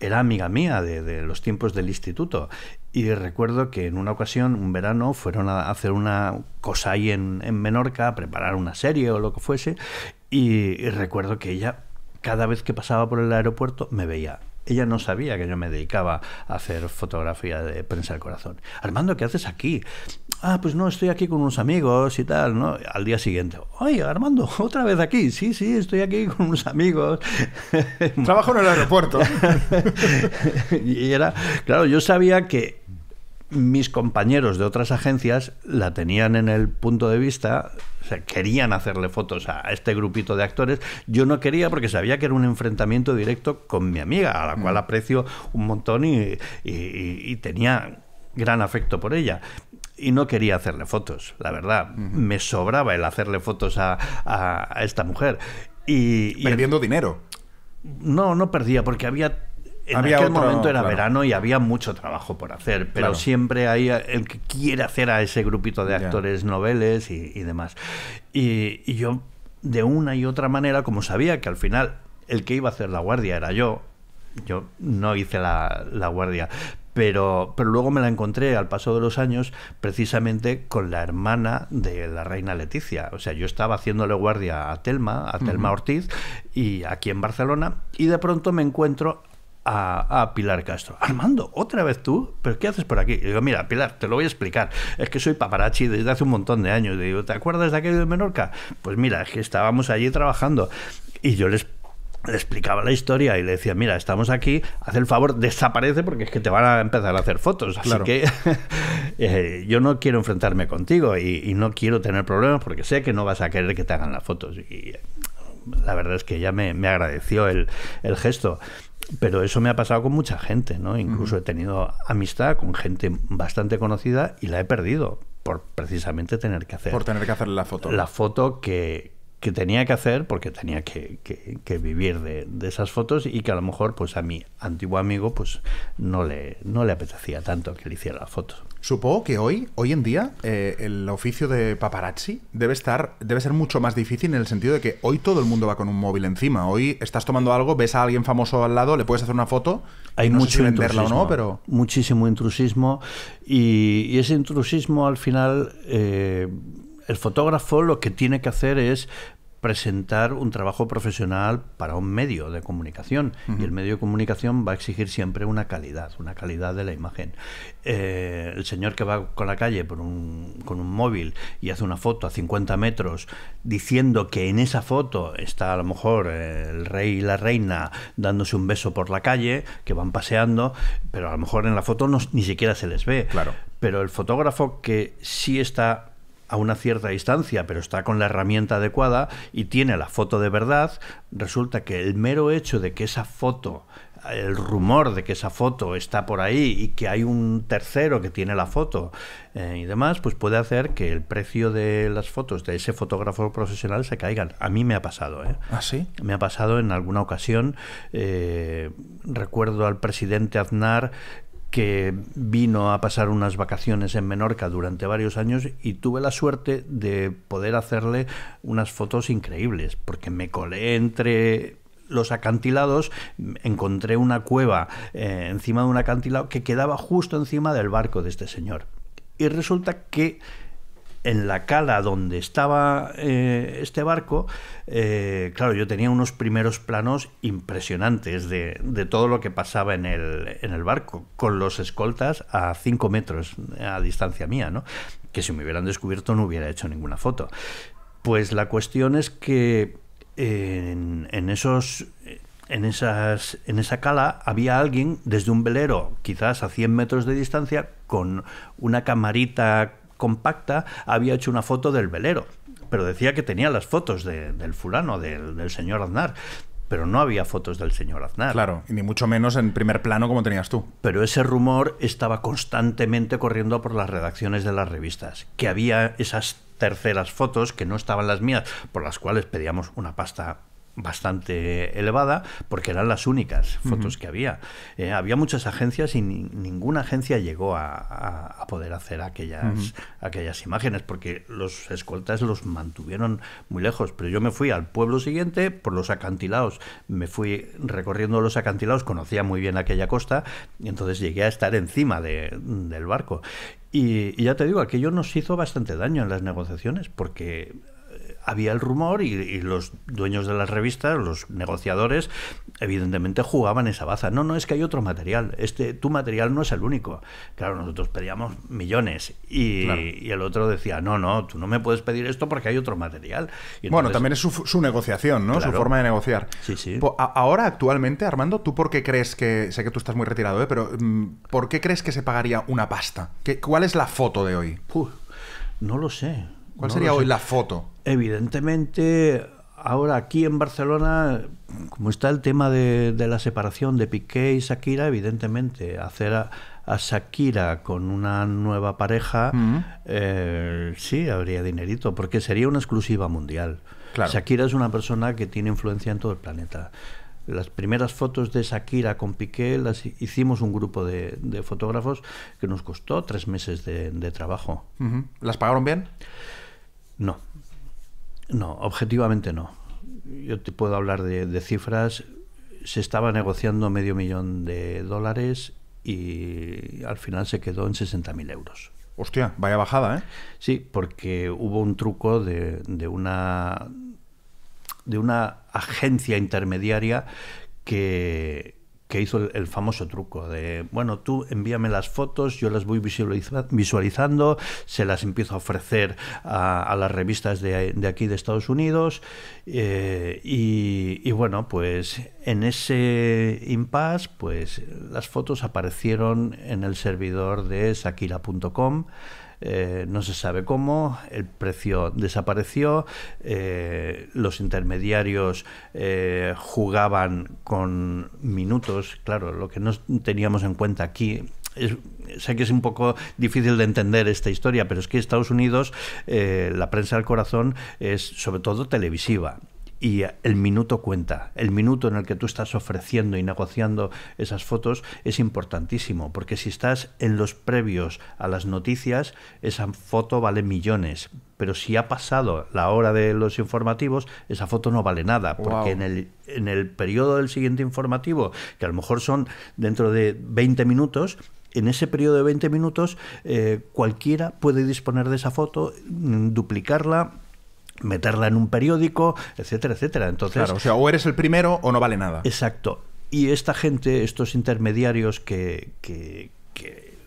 Era amiga mía de, los tiempos del instituto. Y recuerdo que en una ocasión, un verano, fueron a hacer una cosa ahí en, Menorca, a preparar una serie o lo que fuese. y recuerdo que ella, cada vez que pasaba por el aeropuerto, me veía ella no sabía que yo me dedicaba a hacer fotografía de prensa del corazón. Armando, ¿qué haces aquí? Ah, pues no, estoy aquí con unos amigos y tal, ¿no? Al día siguiente, Ay, Armando, otra vez aquí. Sí, sí, estoy aquí con unos amigos. Trabajo en el aeropuerto. y era, claro, yo sabía que mis compañeros de otras agencias la tenían en el punto de vista, o sea, querían hacerle fotos a este grupito de actores. Yo no quería porque sabía que era un enfrentamiento directo con mi amiga, a la mm. cual aprecio un montón y, tenía gran afecto por ella y no quería hacerle fotos, la verdad. Me sobraba el hacerle fotos a, esta mujer. Y, Perdiendo dinero. No, no perdía, porque había en aquel momento era verano y había mucho trabajo por hacer, pero siempre hay el que quiere hacer a ese grupito de actores noveles y, demás. Y, yo, de una y otra manera, como sabía que al final el que iba a hacer la guardia era yo, yo no hice la, la guardia. Pero, pero luego me la encontré al paso de los años precisamente con la hermana de la reina Leticia. O sea, yo estaba haciéndole guardia a Telma, a Telma Ortiz, y aquí en Barcelona, y de pronto me encuentro a, Pilar Castro. Armando, otra vez tú, pero ¿qué haces por aquí? Le digo, mira, Pilar, te lo voy a explicar. Es que soy paparazzi desde hace un montón de años. Y digo, ¿te acuerdas de aquello de Menorca? Pues mira, es que estábamos allí trabajando. Y yo les explicaba la historia y le decía, mira, estamos aquí, haz el favor, desaparece porque es que te van a empezar a hacer fotos. Así que eh, yo no quiero enfrentarme contigo y, no quiero tener problemas porque sé que no vas a querer que te hagan las fotos. Y eh, la verdad es que ya me, agradeció el gesto. Pero eso me ha pasado con mucha gente, ¿no? Incluso he tenido amistad con gente bastante conocida y la he perdido por precisamente tener que hacer. Por tener que hacer la foto. La foto que, que tenía que hacer porque tenía que, vivir de, esas fotos y que a lo mejor pues a mi antiguo amigo pues no le, no le apetecía tanto que le hiciera la foto. Supongo que hoy, hoy en día, eh, el oficio de paparazzi debe estar, debe ser mucho más difícil en el sentido de que hoy todo el mundo va con un móvil encima. Hoy estás tomando algo, ves a alguien famoso al lado, le puedes hacer una foto. Hay no mucho no, pero muchísimo intrusismo y, ese intrusismo al final. Eh, el fotógrafo lo que tiene que hacer es presentar un trabajo profesional para un medio de comunicación y el medio de comunicación va a exigir siempre una calidad, una calidad de la imagen. Eh, el señor que va con la calle con un móvil y hace una foto a 50 metros diciendo que en esa foto está a lo mejor eh, el rey y la reina dándose un beso por la calle, que van paseando, pero a lo mejor en la foto no, ni siquiera se les ve. Claro. Pero el fotógrafo que sí está a una cierta distancia, pero está con la herramienta adecuada y tiene la foto de verdad, resulta que el mero hecho de que esa foto el rumor de que esa foto está por ahí y que hay un tercero que tiene la foto eh, y demás, pues puede hacer que el precio de las fotos de ese fotógrafo profesional se caigan. A mí me ha pasado. ¿eh? ¿Ah, sí? Me ha pasado en alguna ocasión. Eh, recuerdo al presidente Aznar que vino a pasar unas vacaciones en Menorca durante varios años y tuve la suerte de poder hacerle unas fotos increíbles, porque me colé entre los acantilados, encontré una cueva eh, encima de un acantilado que quedaba justo encima del barco de este señor. Y resulta que en la cala donde estaba eh, este barco, eh, claro, yo tenía unos primeros planos impresionantes de, todo lo que pasaba en el, barco, con los escoltas a 5 metros eh, a distancia mía, ¿no? Que si me hubieran descubierto no hubiera hecho ninguna foto. Pues la cuestión es que en, en esos en, esas, en esa cala había alguien desde un velero, quizás a 100 metros de distancia, con una camarita compacta había hecho una foto del velero, pero decía que tenía las fotos del fulano, del, señor Aznar pero no había fotos del señor Aznar. Claro, ni mucho menos en primer plano como tenías tú. Pero ese rumor estaba constantemente corriendo por las redacciones de las revistas, que había esas terceras fotos que no estaban las mías, por las cuales pedíamos una pasta bastante elevada porque eran las únicas fotos que había. Eh, había muchas agencias y ninguna agencia llegó a, poder hacer aquellas, aquellas imágenes porque los escoltas los mantuvieron muy lejos. Pero yo me fui al pueblo siguiente por los acantilados, me fui recorriendo los acantilados, conocía muy bien aquella costa y entonces llegué a estar encima del barco. Y, y, ya te digo, aquello nos hizo bastante daño en las negociaciones porque había el rumor y, los dueños de las revistas, los negociadores, evidentemente jugaban esa baza. No, no, es que hay otro material. Este, tu material no es el único. Claro, nosotros pedíamos millones y, el otro decía, no, no, tú no me puedes pedir esto porque hay otro material. bueno, también es su, negociación, ¿no? Su forma de negociar. Sí, sí. ahora, actualmente, Armando, ¿tú por qué crees que, sé que tú estás muy retirado, ¿eh? pero mm, ¿por qué crees que se pagaría una pasta? ¿Qué, ¿Cuál es la foto de hoy? no lo sé. ¿Cuál sería hoy la foto? Evidentemente, ahora aquí en Barcelona, como está el tema de, la separación de Piqué y Shakira, evidentemente, hacer a, Shakira con una nueva pareja, eh, sí, habría dinerito, porque sería una exclusiva mundial. Shakira es una persona que tiene influencia en todo el planeta. Las primeras fotos de Shakira con Piqué las hicimos un grupo de, fotógrafos que nos costó tres meses de, trabajo. ¿Las pagaron bien? No. No, objetivamente no. Yo te puedo hablar de, cifras. Se estaba negociando medio millón de dólares y al final se quedó en 60.000 euros. Hostia, vaya bajada, ¿eh? Sí, porque hubo un truco de una de una agencia intermediaria que, que hizo el, famoso truco de, bueno, tú envíame las fotos, yo las voy visualizando, se las empiezo a ofrecer a, las revistas de, aquí de Estados Unidos eh, y, y, bueno, pues en ese impasse, pues las fotos aparecieron en el servidor de sakira.com eh, no se sabe cómo, el precio desapareció, eh, los intermediarios eh, jugaban con minutos, claro, lo que no teníamos en cuenta aquí es, sé que es un poco difícil de entender esta historia, pero es que Estados Unidos, la prensa del corazón es sobre todo televisiva y eh, el minuto cuenta. El minuto en el que tú estás ofreciendo y negociando esas fotos es importantísimo, porque si estás en los previos a las noticias, esa foto vale millones. Pero si ha pasado la hora de los informativos, esa foto no vale nada, porque en, el, en el periodo del siguiente informativo, que a lo mejor son dentro de 20 minutos, en ese periodo de 20 minutos eh, cualquiera puede disponer de esa foto, mm, duplicarla meterla en un periódico, etcétera, etcétera. Entonces, claro, o sea, o eres el primero o no vale nada. Exacto. Y esta gente, estos intermediarios que,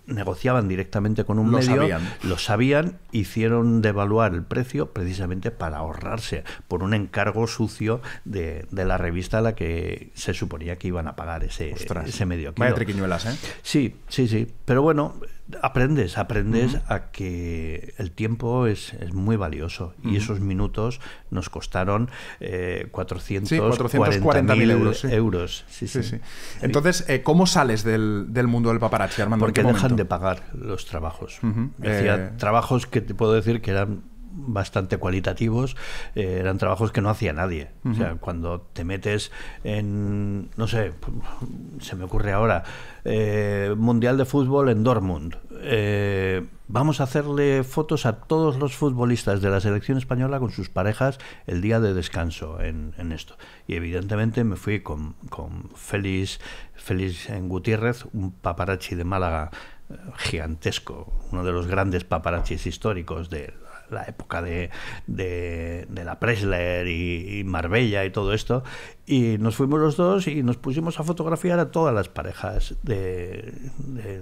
negociaban directamente con un lo medio, sabían. lo sabían, hicieron devaluar el precio precisamente para ahorrarse por un encargo sucio de, la revista a la que se suponía que iban a pagar ese, medio Vaya ¿eh? Sí, sí, sí. Pero bueno, aprendes, aprendes a que el tiempo es, muy valioso y esos minutos nos costaron eh, 440.000 euros. euros. Entonces, eh, ¿cómo sales del, mundo del paparazzi, Armando? Porque dejan de pagar los trabajos. Decía, eh, trabajos que te puedo decir que eran bastante cualitativos, eh, eran trabajos que no hacía nadie. O sea, cuando te metes en, no sé, se me ocurre ahora, eh, Mundial de Fútbol en Dortmund. Eh, vamos a hacerle fotos a todos los futbolistas de la selección española con sus parejas el día de descanso en, esto. Y evidentemente me fui con, con Félix, Félix Gutiérrez, un paparazzi de Málaga gigantesco, uno de los grandes paparazzis históricos de la época de, la Presler y, Marbella y todo esto. Y nos fuimos los dos y nos pusimos a fotografiar a todas las parejas de, de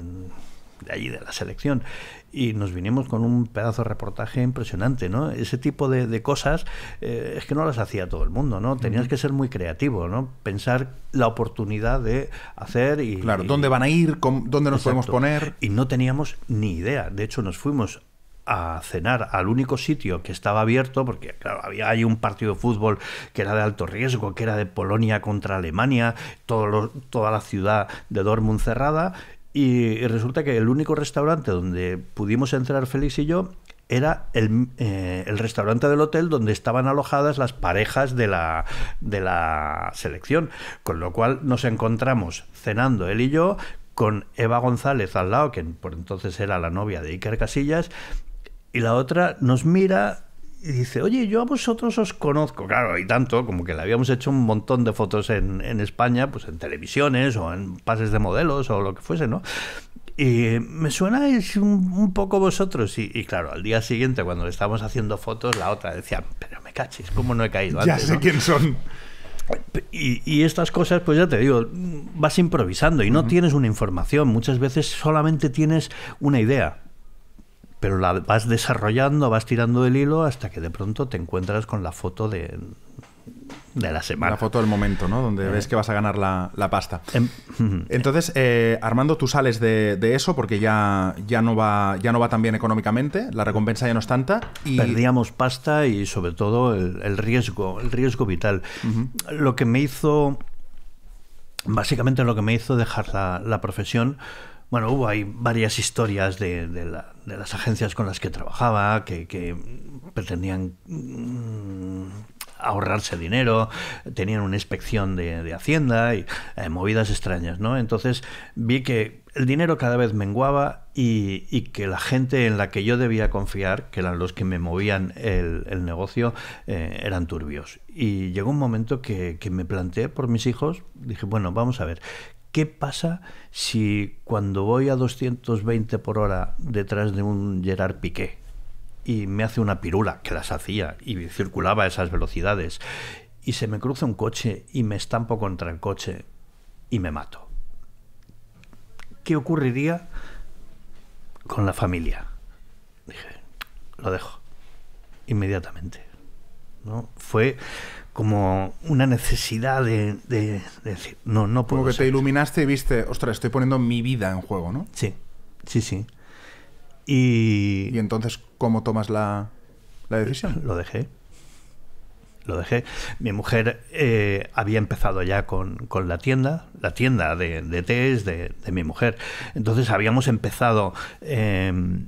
allí, de la selección. Y nos vinimos con un pedazo de reportaje impresionante, ¿no? Ese tipo de, cosas eh, es que no las hacía todo el mundo, ¿no? Tenías que ser muy creativo, ¿no? Pensar la oportunidad de hacer y... Claro, ¿dónde van a ir? ¿Dónde nos podemos poner? Y no teníamos ni idea. De hecho, nos fuimos a cenar al único sitio que estaba abierto, porque claro, había un partido de fútbol que era de alto riesgo, que era de Polonia contra Alemania, toda la ciudad de Dortmund cerrada, y resulta que el único restaurante donde pudimos entrar Félix y yo era el, eh, el, restaurante del hotel donde estaban alojadas las parejas de la, de la selección. Con lo cual nos encontramos cenando él y yo con Eva González al lado, que por entonces era la novia de Iker Casillas, y la otra nos mira y dice, oye, yo a vosotros os conozco. Claro, y tanto, como que le habíamos hecho un montón de fotos en, en España, pues en televisiones o en pases de modelos o lo que fuese, ¿no? Y me suena un, poco vosotros. Y, claro, al día siguiente, cuando le estábamos haciendo fotos, la otra decía, pero me cachis, ¿cómo no he caído antes? Ya sé quién son. Y, y, estas cosas, pues ya te digo, vas improvisando y no tienes una información. Muchas veces solamente tienes una idea pero la vas desarrollando, vas tirando el hilo hasta que de pronto te encuentras con la foto de, de la semana. La foto del momento, ¿no? Donde eh. ves que vas a ganar la, pasta. Em, Entonces, eh, Armando, tú sales de, eso porque ya, ya, no va, ya no va tan bien económicamente, la recompensa ya no es tanta. Perdíamos pasta y sobre todo el, riesgo, el riesgo vital. Lo que me hizo, básicamente lo que me hizo dejar la, la profesión bueno, hubo ahí varias historias de, las agencias con las que trabajaba que, pretendían mm, ahorrarse dinero, tenían una inspección de, Hacienda y eh, movidas extrañas, ¿no? Entonces vi que el dinero cada vez menguaba y, que la gente en la que yo debía confiar, que eran los que me movían el, negocio, eh, eran turbios. Y llegó un momento que me planteé por mis hijos, dije, bueno, vamos a ver, ¿Qué pasa si cuando voy a 220 por hora detrás de un Gerard Piqué y me hace una pirula, que las hacía y circulaba a esas velocidades, y se me cruza un coche y me estampo contra el coche y me mato? ¿Qué ocurriría con la familia? Dije, lo dejo inmediatamente. ¿no? Fue como una necesidad de, decir, no, no puedo. Como que te iluminaste y viste, ostras, estoy poniendo mi vida en juego, ¿no? Sí, sí, sí. Y. ¿Y entonces cómo tomas la, la decisión? Lo dejé. Lo dejé. Mi mujer eh, había empezado ya con, la tienda, la tienda de, té de, mi mujer. Entonces habíamos empezado, em,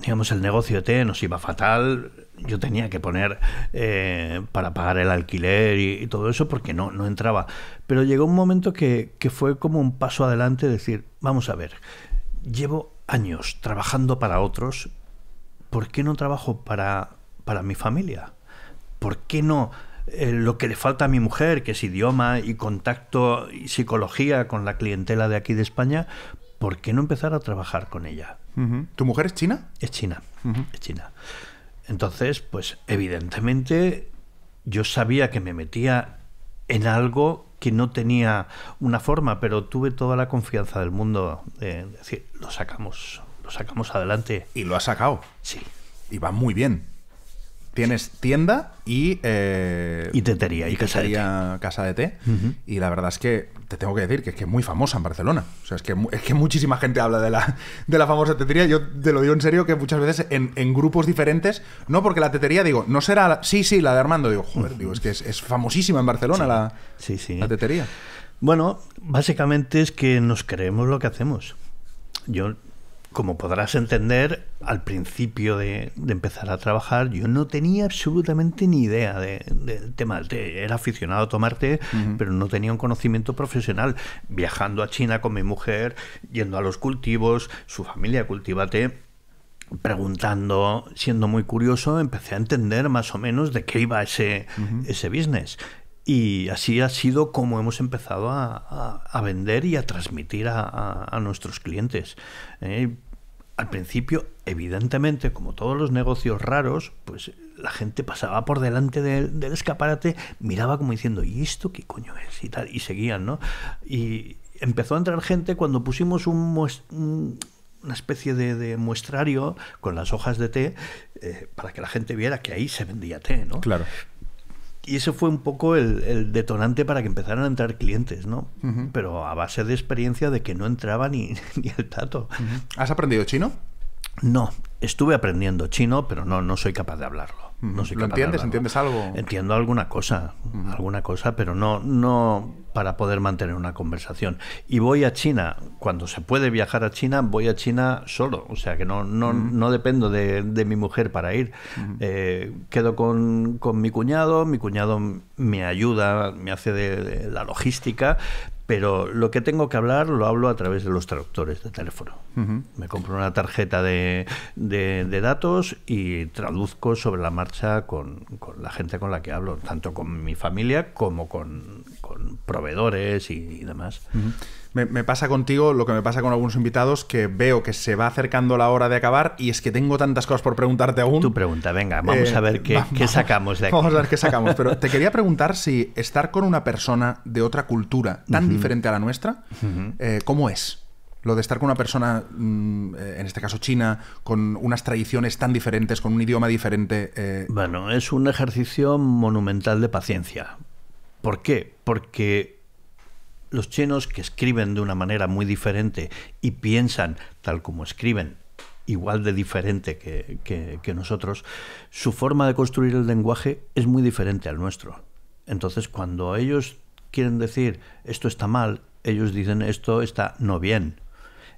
digamos, el negocio de té, nos iba fatal yo tenía que poner eh, para pagar el alquiler y, todo eso porque no, no entraba. Pero llegó un momento que, fue como un paso adelante, decir, vamos a ver, llevo años trabajando para otros, ¿por qué no trabajo para, para mi familia? ¿Por qué no eh, lo que le falta a mi mujer, que es idioma y contacto y psicología con la clientela de aquí de España, ¿por qué no empezar a trabajar con ella? ¿Tu mujer es china? Es china, es china. Entonces, pues evidentemente yo sabía que me metía en algo que no tenía una forma, pero tuve toda la confianza del mundo de decir, lo sacamos, lo sacamos adelante. Y lo has sacado. Sí. Y va muy bien. Tienes tienda y... Eh, y tetería. Y, casa de té. Y la verdad es que te tengo que decir que es que es muy famosa en Barcelona. O sea, es que, es que muchísima gente habla de la, de la famosa tetería. Yo te lo digo en serio que muchas veces en, grupos diferentes, no porque la tetería, digo, no será, la, sí, sí, la de Armando. Digo, joder, es que es, famosísima en Barcelona la, sí, la tetería. Bueno, básicamente es que nos creemos lo que hacemos. Yo como podrás entender, al principio de, empezar a trabajar yo no tenía absolutamente ni idea del de, tema Era aficionado a tomar té, pero no tenía un conocimiento profesional. Viajando a China con mi mujer, yendo a los cultivos, su familia cultiva té preguntando, siendo muy curioso, empecé a entender más o menos de qué iba ese, ese business. Y así ha sido como hemos empezado a, vender y a transmitir a, nuestros clientes. ¿eh? al principio, evidentemente, como todos los negocios raros, pues la gente pasaba por delante del, escaparate, miraba como diciendo, ¿y esto qué coño es? Y seguían, ¿no? Y empezó a entrar gente cuando pusimos una especie de, muestrario con las hojas de té eh, para que la gente viera que ahí se vendía té, ¿no? Claro y ese fue un poco el, detonante para que empezaran a entrar clientes, ¿no? Pero a base de experiencia de que no entraba ni, el tato. ¿Has aprendido chino? No, estuve aprendiendo chino, pero no, no soy capaz de hablarlo. No ¿Lo entiendes? ¿Entiendes algo? Entiendo alguna cosa, alguna cosa, pero no, no, para poder mantener una conversación. Y voy a China, cuando se puede viajar a China, voy a China solo, o sea que no, no, dependo de, mi mujer para ir. Eh, quedo con, mi cuñado, mi cuñado me ayuda, me hace de, la logística. Pero lo que tengo que hablar lo hablo a través de los traductores de teléfono. Me compro una tarjeta de, datos y traduzco sobre la marcha con la gente con la que hablo, tanto con mi familia como con con proveedores y, demás. me, pasa contigo lo que me pasa con algunos invitados que veo que se va acercando la hora de acabar y es que tengo tantas cosas por preguntarte aún. Tu pregunta, venga, vamos eh, a ver qué, sacamos de aquí. Vamos a ver qué sacamos, pero te quería preguntar si estar con una persona de otra cultura tan diferente a la nuestra, eh, ¿cómo es? lo de estar con una persona, mm, eh, en este caso China, con unas tradiciones tan diferentes, con un idioma diferente. Bueno, es un ejercicio monumental de paciencia, ¿Por qué? Porque los chinos que escriben de una manera muy diferente y piensan tal como escriben, igual de diferente que, que, nosotros, su forma de construir el lenguaje es muy diferente al nuestro. Entonces, cuando ellos quieren decir esto está mal, ellos dicen esto está no bien.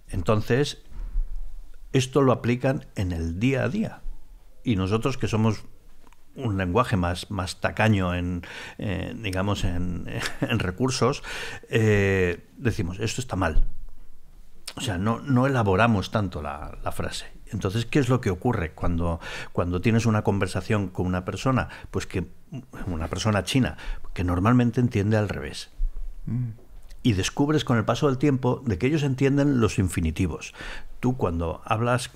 Entonces, esto lo aplican en el día a día. Y nosotros que somos un lenguaje más, más tacaño en, eh, digamos, en, recursos, eh, decimos, esto está mal. O sea, no, no elaboramos tanto la, frase. Entonces, ¿qué es lo que ocurre cuando, cuando tienes una conversación con una persona? Pues que una persona china, que normalmente entiende al revés. Mm. y descubres con el paso del tiempo de que ellos entienden los infinitivos. Tú cuando hablas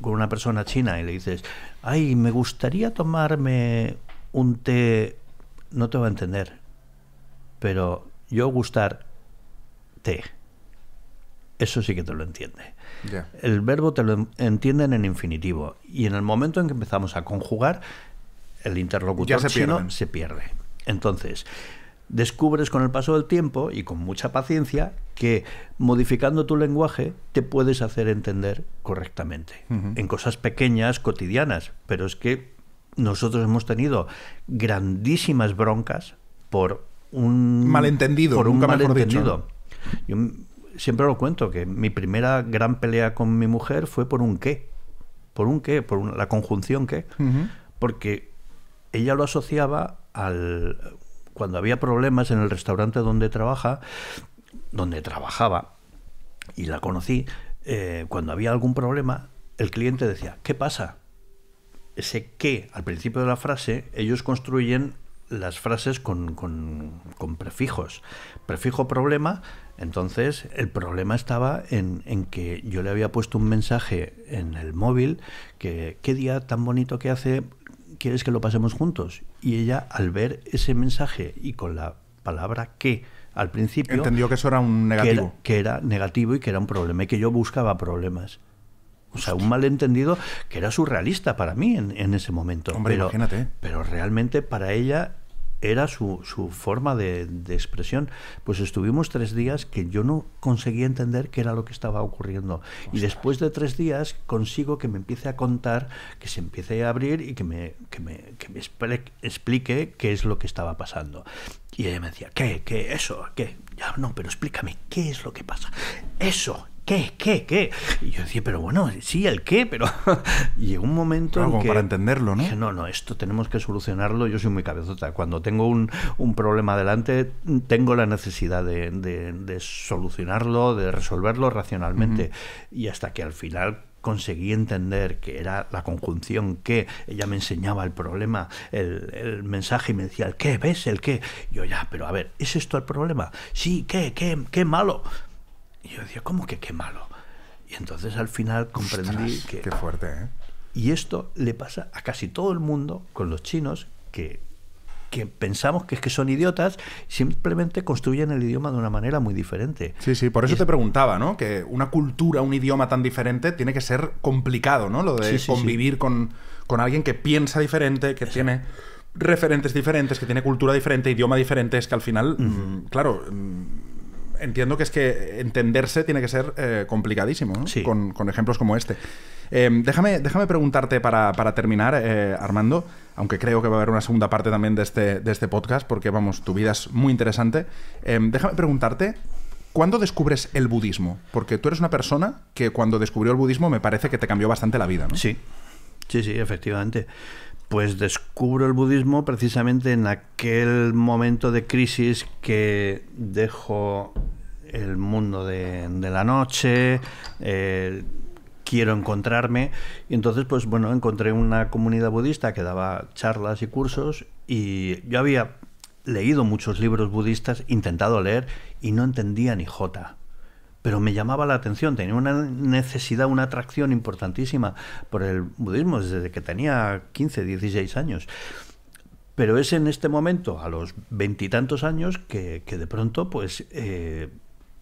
con una persona china y le dices, ay, me gustaría tomarme un té, no te va a entender, pero yo gustar té, eso sí que te lo entiende. El verbo te lo entienden en infinitivo y en el momento en que empezamos a conjugar, el interlocutor se pierde. Entonces, descubres con el paso del tiempo y con mucha paciencia que modificando tu lenguaje te puedes hacer entender correctamente en cosas pequeñas, cotidianas, pero es que nosotros hemos tenido grandísimas broncas por un malentendido, por un malentendido. Yo siempre lo cuento que mi primera gran pelea con mi mujer fue por un qué, por un qué, por la conjunción qué, porque ella lo asociaba al cuando había problemas en el restaurante donde trabaja, donde trabajaba, y la conocí, eh, cuando había algún problema, el cliente decía, ¿qué pasa? Ese que al principio de la frase, ellos construyen las frases con, prefijos. Prefijo problema, entonces el problema estaba en, en, que yo le había puesto un mensaje en el móvil que qué día tan bonito que hace, ¿quieres que lo pasemos juntos? Y ella, al ver ese mensaje y con la palabra que al principio... Entendió que eso era un negativo. Que era, negativo y que era un problema y que yo buscaba problemas. O sea, un malentendido que era surrealista para mí en, ese momento. Hombre, imagínate. Pero realmente para ella era su, forma de, expresión. Pues estuvimos tres días que yo no conseguía entender qué era lo que estaba ocurriendo. Y después de tres días consigo que me empiece a contar, que se empiece a abrir y que me, que me, que me explique qué es lo que estaba pasando. Y ella me decía, ¿qué? ¿Qué? ¿Eso? ¿Qué? Ya, no, pero explícame, ¿qué es lo que pasa? Eso, ¿Qué? ¿Qué? ¿Qué? Y yo decía, pero bueno, sí, el qué, pero. llegó un momento. en como que, para entenderlo, ¿no? Dije, no, no, esto tenemos que solucionarlo. Yo soy muy cabezota. Cuando tengo un, un problema adelante, tengo la necesidad de, de, solucionarlo, de resolverlo racionalmente. Y hasta que al final conseguí entender que era la conjunción que ella me enseñaba el problema, el, el, mensaje y me decía el qué, ¿ves? El qué. Yo ya, pero a ver, ¿es esto el problema? Sí, ¿qué? ¿Qué, qué malo? Y yo decía, ¿cómo que qué malo? Y entonces al final comprendí que... Qué fuerte, ¿eh? Y esto le pasa a casi todo el mundo con los chinos que, pensamos que es que son idiotas, simplemente construyen el idioma de una manera muy diferente. Sí, sí, por eso te preguntaba, ¿no? Que una cultura, un idioma tan diferente tiene que ser complicado, ¿no? Lo de convivir Con, alguien que piensa diferente, que tiene referentes diferentes, que tiene cultura diferente, idioma diferente, es que al final, mm, claro mm, entiendo que es que entenderse tiene que ser eh, complicadísimo ¿no? con, ejemplos como este. Eh, déjame, déjame preguntarte para, terminar, eh, Armando, aunque creo que va a haber una segunda parte también de este, de este podcast, porque vamos, tu vida es muy interesante. déjame preguntarte, ¿cuándo descubres el budismo? Porque tú eres una persona que cuando descubrió el budismo me parece que te cambió bastante la vida, ¿no? Sí, sí, sí, efectivamente pues descubro el budismo precisamente en aquel momento de crisis que dejo el mundo de, la noche, eh, quiero encontrarme. Y entonces, pues bueno, encontré una comunidad budista que daba charlas y cursos y yo había leído muchos libros budistas, intentado leer y no entendía ni jota pero me llamaba la atención, tenía una necesidad, una atracción importantísima por el budismo desde que tenía 15, 16 años. Pero es en este momento, a los veintitantos años, que, de pronto pues eh,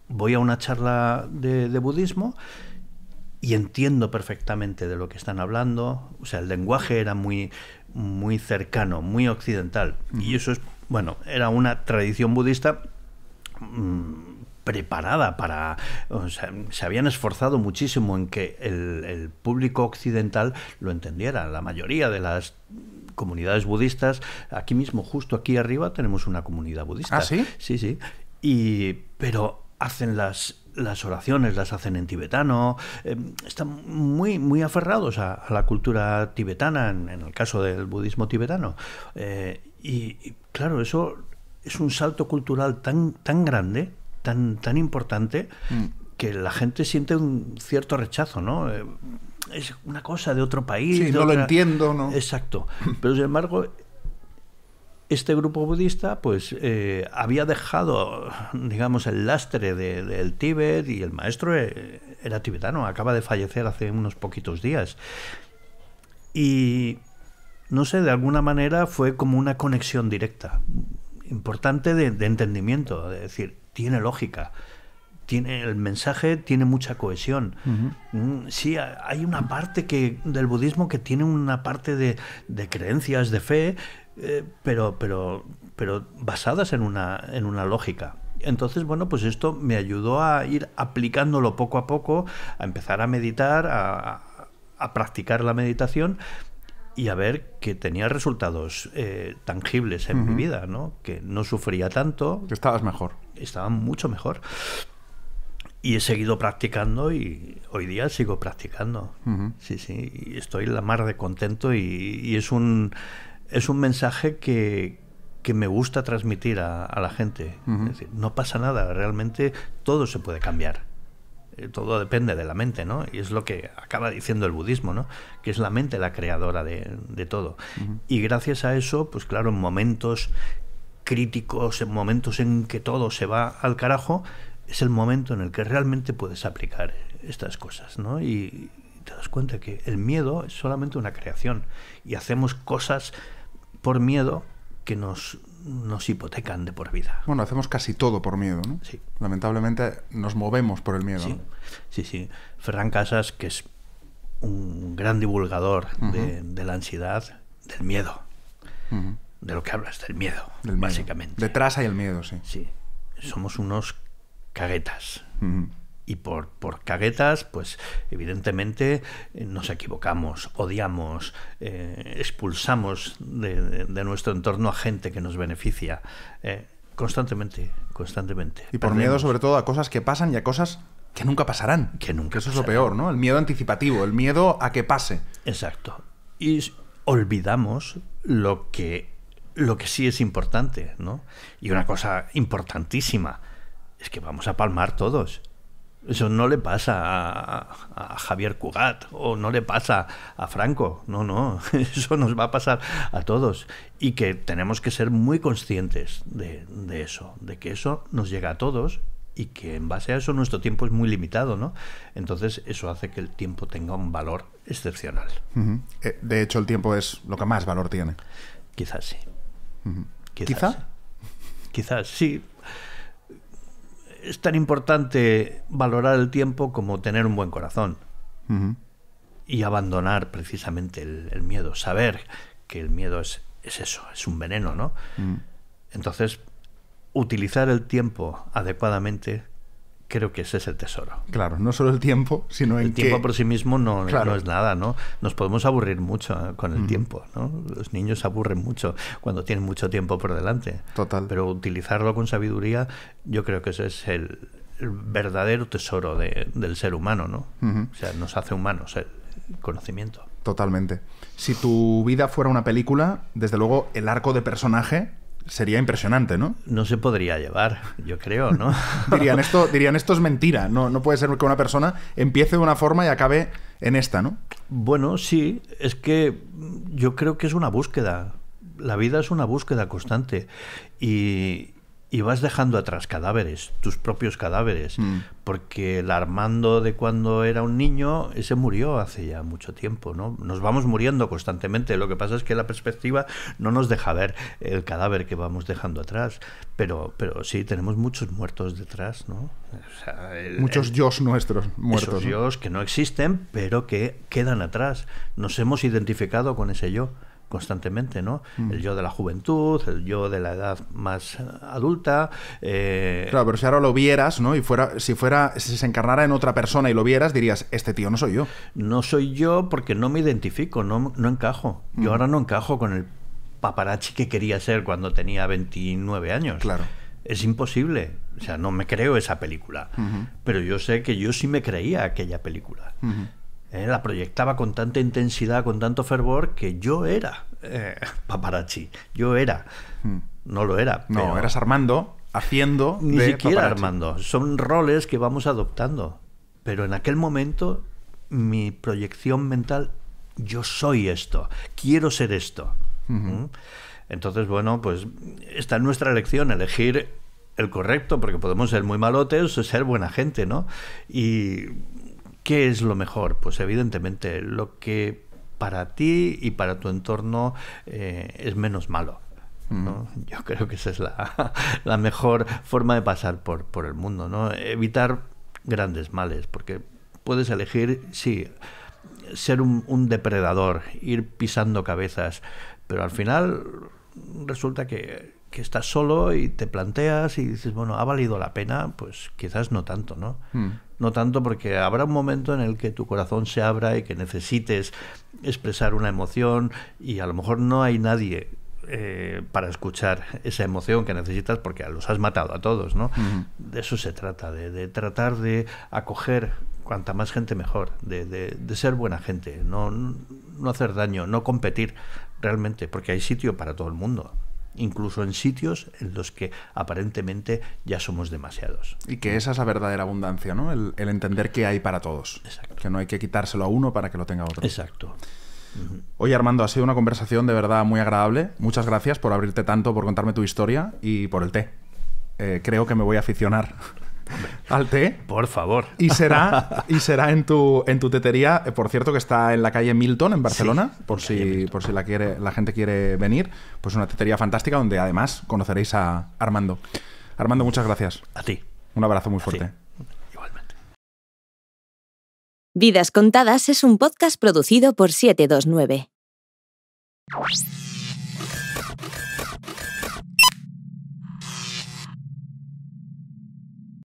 voy a una charla de, budismo y entiendo perfectamente de lo que están hablando. O sea, el lenguaje era muy, muy cercano, muy occidental. Y eso es, bueno, era una tradición budista mm, preparada para... O sea, se habían esforzado muchísimo en que el, público occidental lo entendiera. La mayoría de las comunidades budistas, aquí mismo, justo aquí arriba, tenemos una comunidad budista. ¿Ah, sí? Sí, sí. Y, pero hacen las, las oraciones, las hacen en tibetano, em, están muy, muy aferrados a, la cultura tibetana, en, el caso del budismo tibetano. Eh, y, y, claro, eso es un salto cultural tan, tan grande tan, tan importante mm. que la gente siente un cierto rechazo, ¿no? Eh, es una cosa de otro país. Sí, no lo entiendo, ¿no? Exacto. Pero sin embargo, este grupo budista pues eh, había dejado digamos el lastre del Tíbet y el maestro eh, era tibetano acaba de fallecer hace unos poquitos días y no sé de alguna manera fue como una conexión directa importante de, entendimiento es decir tiene lógica. Tiene, el mensaje tiene mucha cohesión. Mm, sí, hay una parte que, del budismo que tiene una parte de, creencias, de fe, eh, pero, pero, pero basadas en una, en una lógica. Entonces, bueno, pues esto me ayudó a ir aplicándolo poco a poco, a empezar a meditar, a practicar la meditación y a ver que tenía resultados eh, tangibles en mi vida, ¿no? Que no sufría tanto. Que estabas mejor. Estaba mucho mejor. Y he seguido practicando y hoy día sigo practicando. Sí, sí. Y estoy la mar de contento y, es un es un mensaje que, me gusta transmitir a, la gente. no pasa nada, realmente todo se puede cambiar. Eh, todo depende de la mente, ¿no? Y es lo que acaba diciendo el budismo, ¿no? Que es la mente la creadora de, todo. Y gracias a eso, pues claro, en momentos críticos, en momentos en que todo se va al carajo, es el momento en el que realmente puedes aplicar estas cosas, ¿no? Y te das cuenta que el miedo es solamente una creación y hacemos cosas por miedo que nos nos hipotecan de por vida. Bueno, hacemos casi todo por miedo, ¿no? Sí. Lamentablemente nos movemos por el miedo. Sí, sí, sí. Ferran Casas, que es un gran divulgador de, la ansiedad, del miedo. De lo que hablas, del miedo, básicamente. Detrás hay el miedo, sí. Sí. Somos unos caguetas y por, caguetas, pues evidentemente eh, nos equivocamos, odiamos, eh, expulsamos de, nuestro entorno a gente que nos beneficia. Eh, constantemente, constantemente. Y por miedo sobre todo a cosas que pasan y a cosas que nunca pasarán. Que nunca. Eso es lo peor, ¿no? El miedo anticipativo, el miedo a que pase. Exacto. Y olvidamos lo que, lo que sí es importante, ¿no? Y una cosa importantísima es que vamos a palmar todos. Eso no le pasa a, Javier Cugat o no le pasa a Franco. No, no, eso nos va a pasar a todos. Y que tenemos que ser muy conscientes de, eso, de que eso nos llega a todos y que en base a eso nuestro tiempo es muy limitado, ¿no? Entonces eso hace que el tiempo tenga un valor excepcional. Eh, de hecho, el tiempo es lo que más valor tiene. Quizás sí. Quizás. Sí. Quizás sí, es tan importante valorar el tiempo como tener un buen corazón. Y abandonar precisamente el, miedo, saber que el miedo es, eso, es un veneno, ¿no? Mm. Entonces, utilizar el tiempo adecuadamente creo que ese es el tesoro. Claro, no solo el tiempo, sino el, el tiempo por sí mismo no, es nada, ¿no? Nos podemos aburrir mucho ¿eh? con el tiempo, ¿no? Los niños aburren mucho cuando tienen mucho tiempo por delante. Total. Pero utilizarlo con sabiduría, yo creo que ese es el, verdadero tesoro del ser humano, ¿no? O sea, nos hace humanos el conocimiento. Totalmente. Si tu vida fuera una película, desde luego el arco de personaje Sería impresionante, ¿no? No se podría llevar, yo creo, ¿no? dirían, esto, dirían, esto es mentira, no, no puede ser que una persona empiece de una forma y acabe en esta, ¿no? Bueno, sí, es que yo creo que es una búsqueda. La vida es una búsqueda constante. Y, y vas dejando atrás cadáveres, tus propios cadáveres, mm. porque el Armando de cuando era un niño, ese murió hace ya mucho tiempo, ¿no? Nos vamos muriendo constantemente, lo que pasa es que la perspectiva no nos deja ver el cadáver que vamos dejando atrás, pero, pero sí, tenemos muchos muertos detrás, ¿no? muchos dios nuestros muertos. dios que no existen, pero que quedan atrás. Nos hemos identificado con ese yo constantemente, ¿no? Mm. El yo de la juventud, el yo de la edad más adulta. Eh, claro, pero si ahora lo vieras, ¿no? Y fuera, si fuera, se encarnara en otra persona y lo vieras, dirías, este tío no soy yo. No soy yo porque no me identifico, no, no encajo. Yo mm. ahora no encajo con el paparazzi que quería ser cuando tenía 29 años. Claro. Es imposible. O sea, no me creo esa película. Pero yo sé que yo sí me creía aquella película. Eh, la proyectaba con tanta intensidad, con tanto fervor, que yo era eh, paparazzi, yo era. Hmm. No lo era. No, eras Armando haciendo... Ni siquiera Armando, son roles que vamos adoptando. Pero en aquel momento mi proyección mental, yo soy esto, quiero ser esto. ¿Mm? Entonces, bueno, pues está en nuestra elección elegir el correcto, porque podemos ser muy malotes o ser buena gente, ¿no? Y ¿Qué es lo mejor? Pues evidentemente lo que para ti y para tu entorno eh, es menos malo. ¿no? Yo creo que esa es la, mejor forma de pasar por, por, el mundo, ¿no? Evitar grandes males, porque puedes elegir, sí, ser un, depredador, ir pisando cabezas, pero al final resulta que, que, estás solo y te planteas y dices, bueno, ¿ha valido la pena? Pues quizás no tanto, ¿no? Mm no tanto porque habrá un momento en el que tu corazón se abra y que necesites expresar una emoción y a lo mejor no hay nadie eh, para escuchar esa emoción que necesitas porque los has matado a todos, ¿no? De eso se trata, de, tratar de acoger cuanta más gente mejor, de, ser buena gente, no hacer daño, no competir realmente, porque hay sitio para todo el mundo incluso en sitios en los que aparentemente ya somos demasiados. Y que esa es la verdadera abundancia, ¿no? El, entender que hay para todos. Que no hay que quitárselo a uno para que lo tenga otro. Exacto. Hoy Oye Armando, ha sido una conversación de verdad muy agradable. Muchas gracias por abrirte tanto, por contarme tu historia y por el té. Eh, creo que me voy a aficionar al té. Por favor. Y será, y será en, tu, en tu tetería, eh, por cierto, que está en la calle Milton, en Barcelona, por, si, por si la, quiere, la gente quiere venir. Pues una tetería fantástica donde además conoceréis a Armando. Armando, muchas gracias. A ti. Un abrazo muy fuerte. Igualmente. Vidas Contadas es un podcast producido por 729.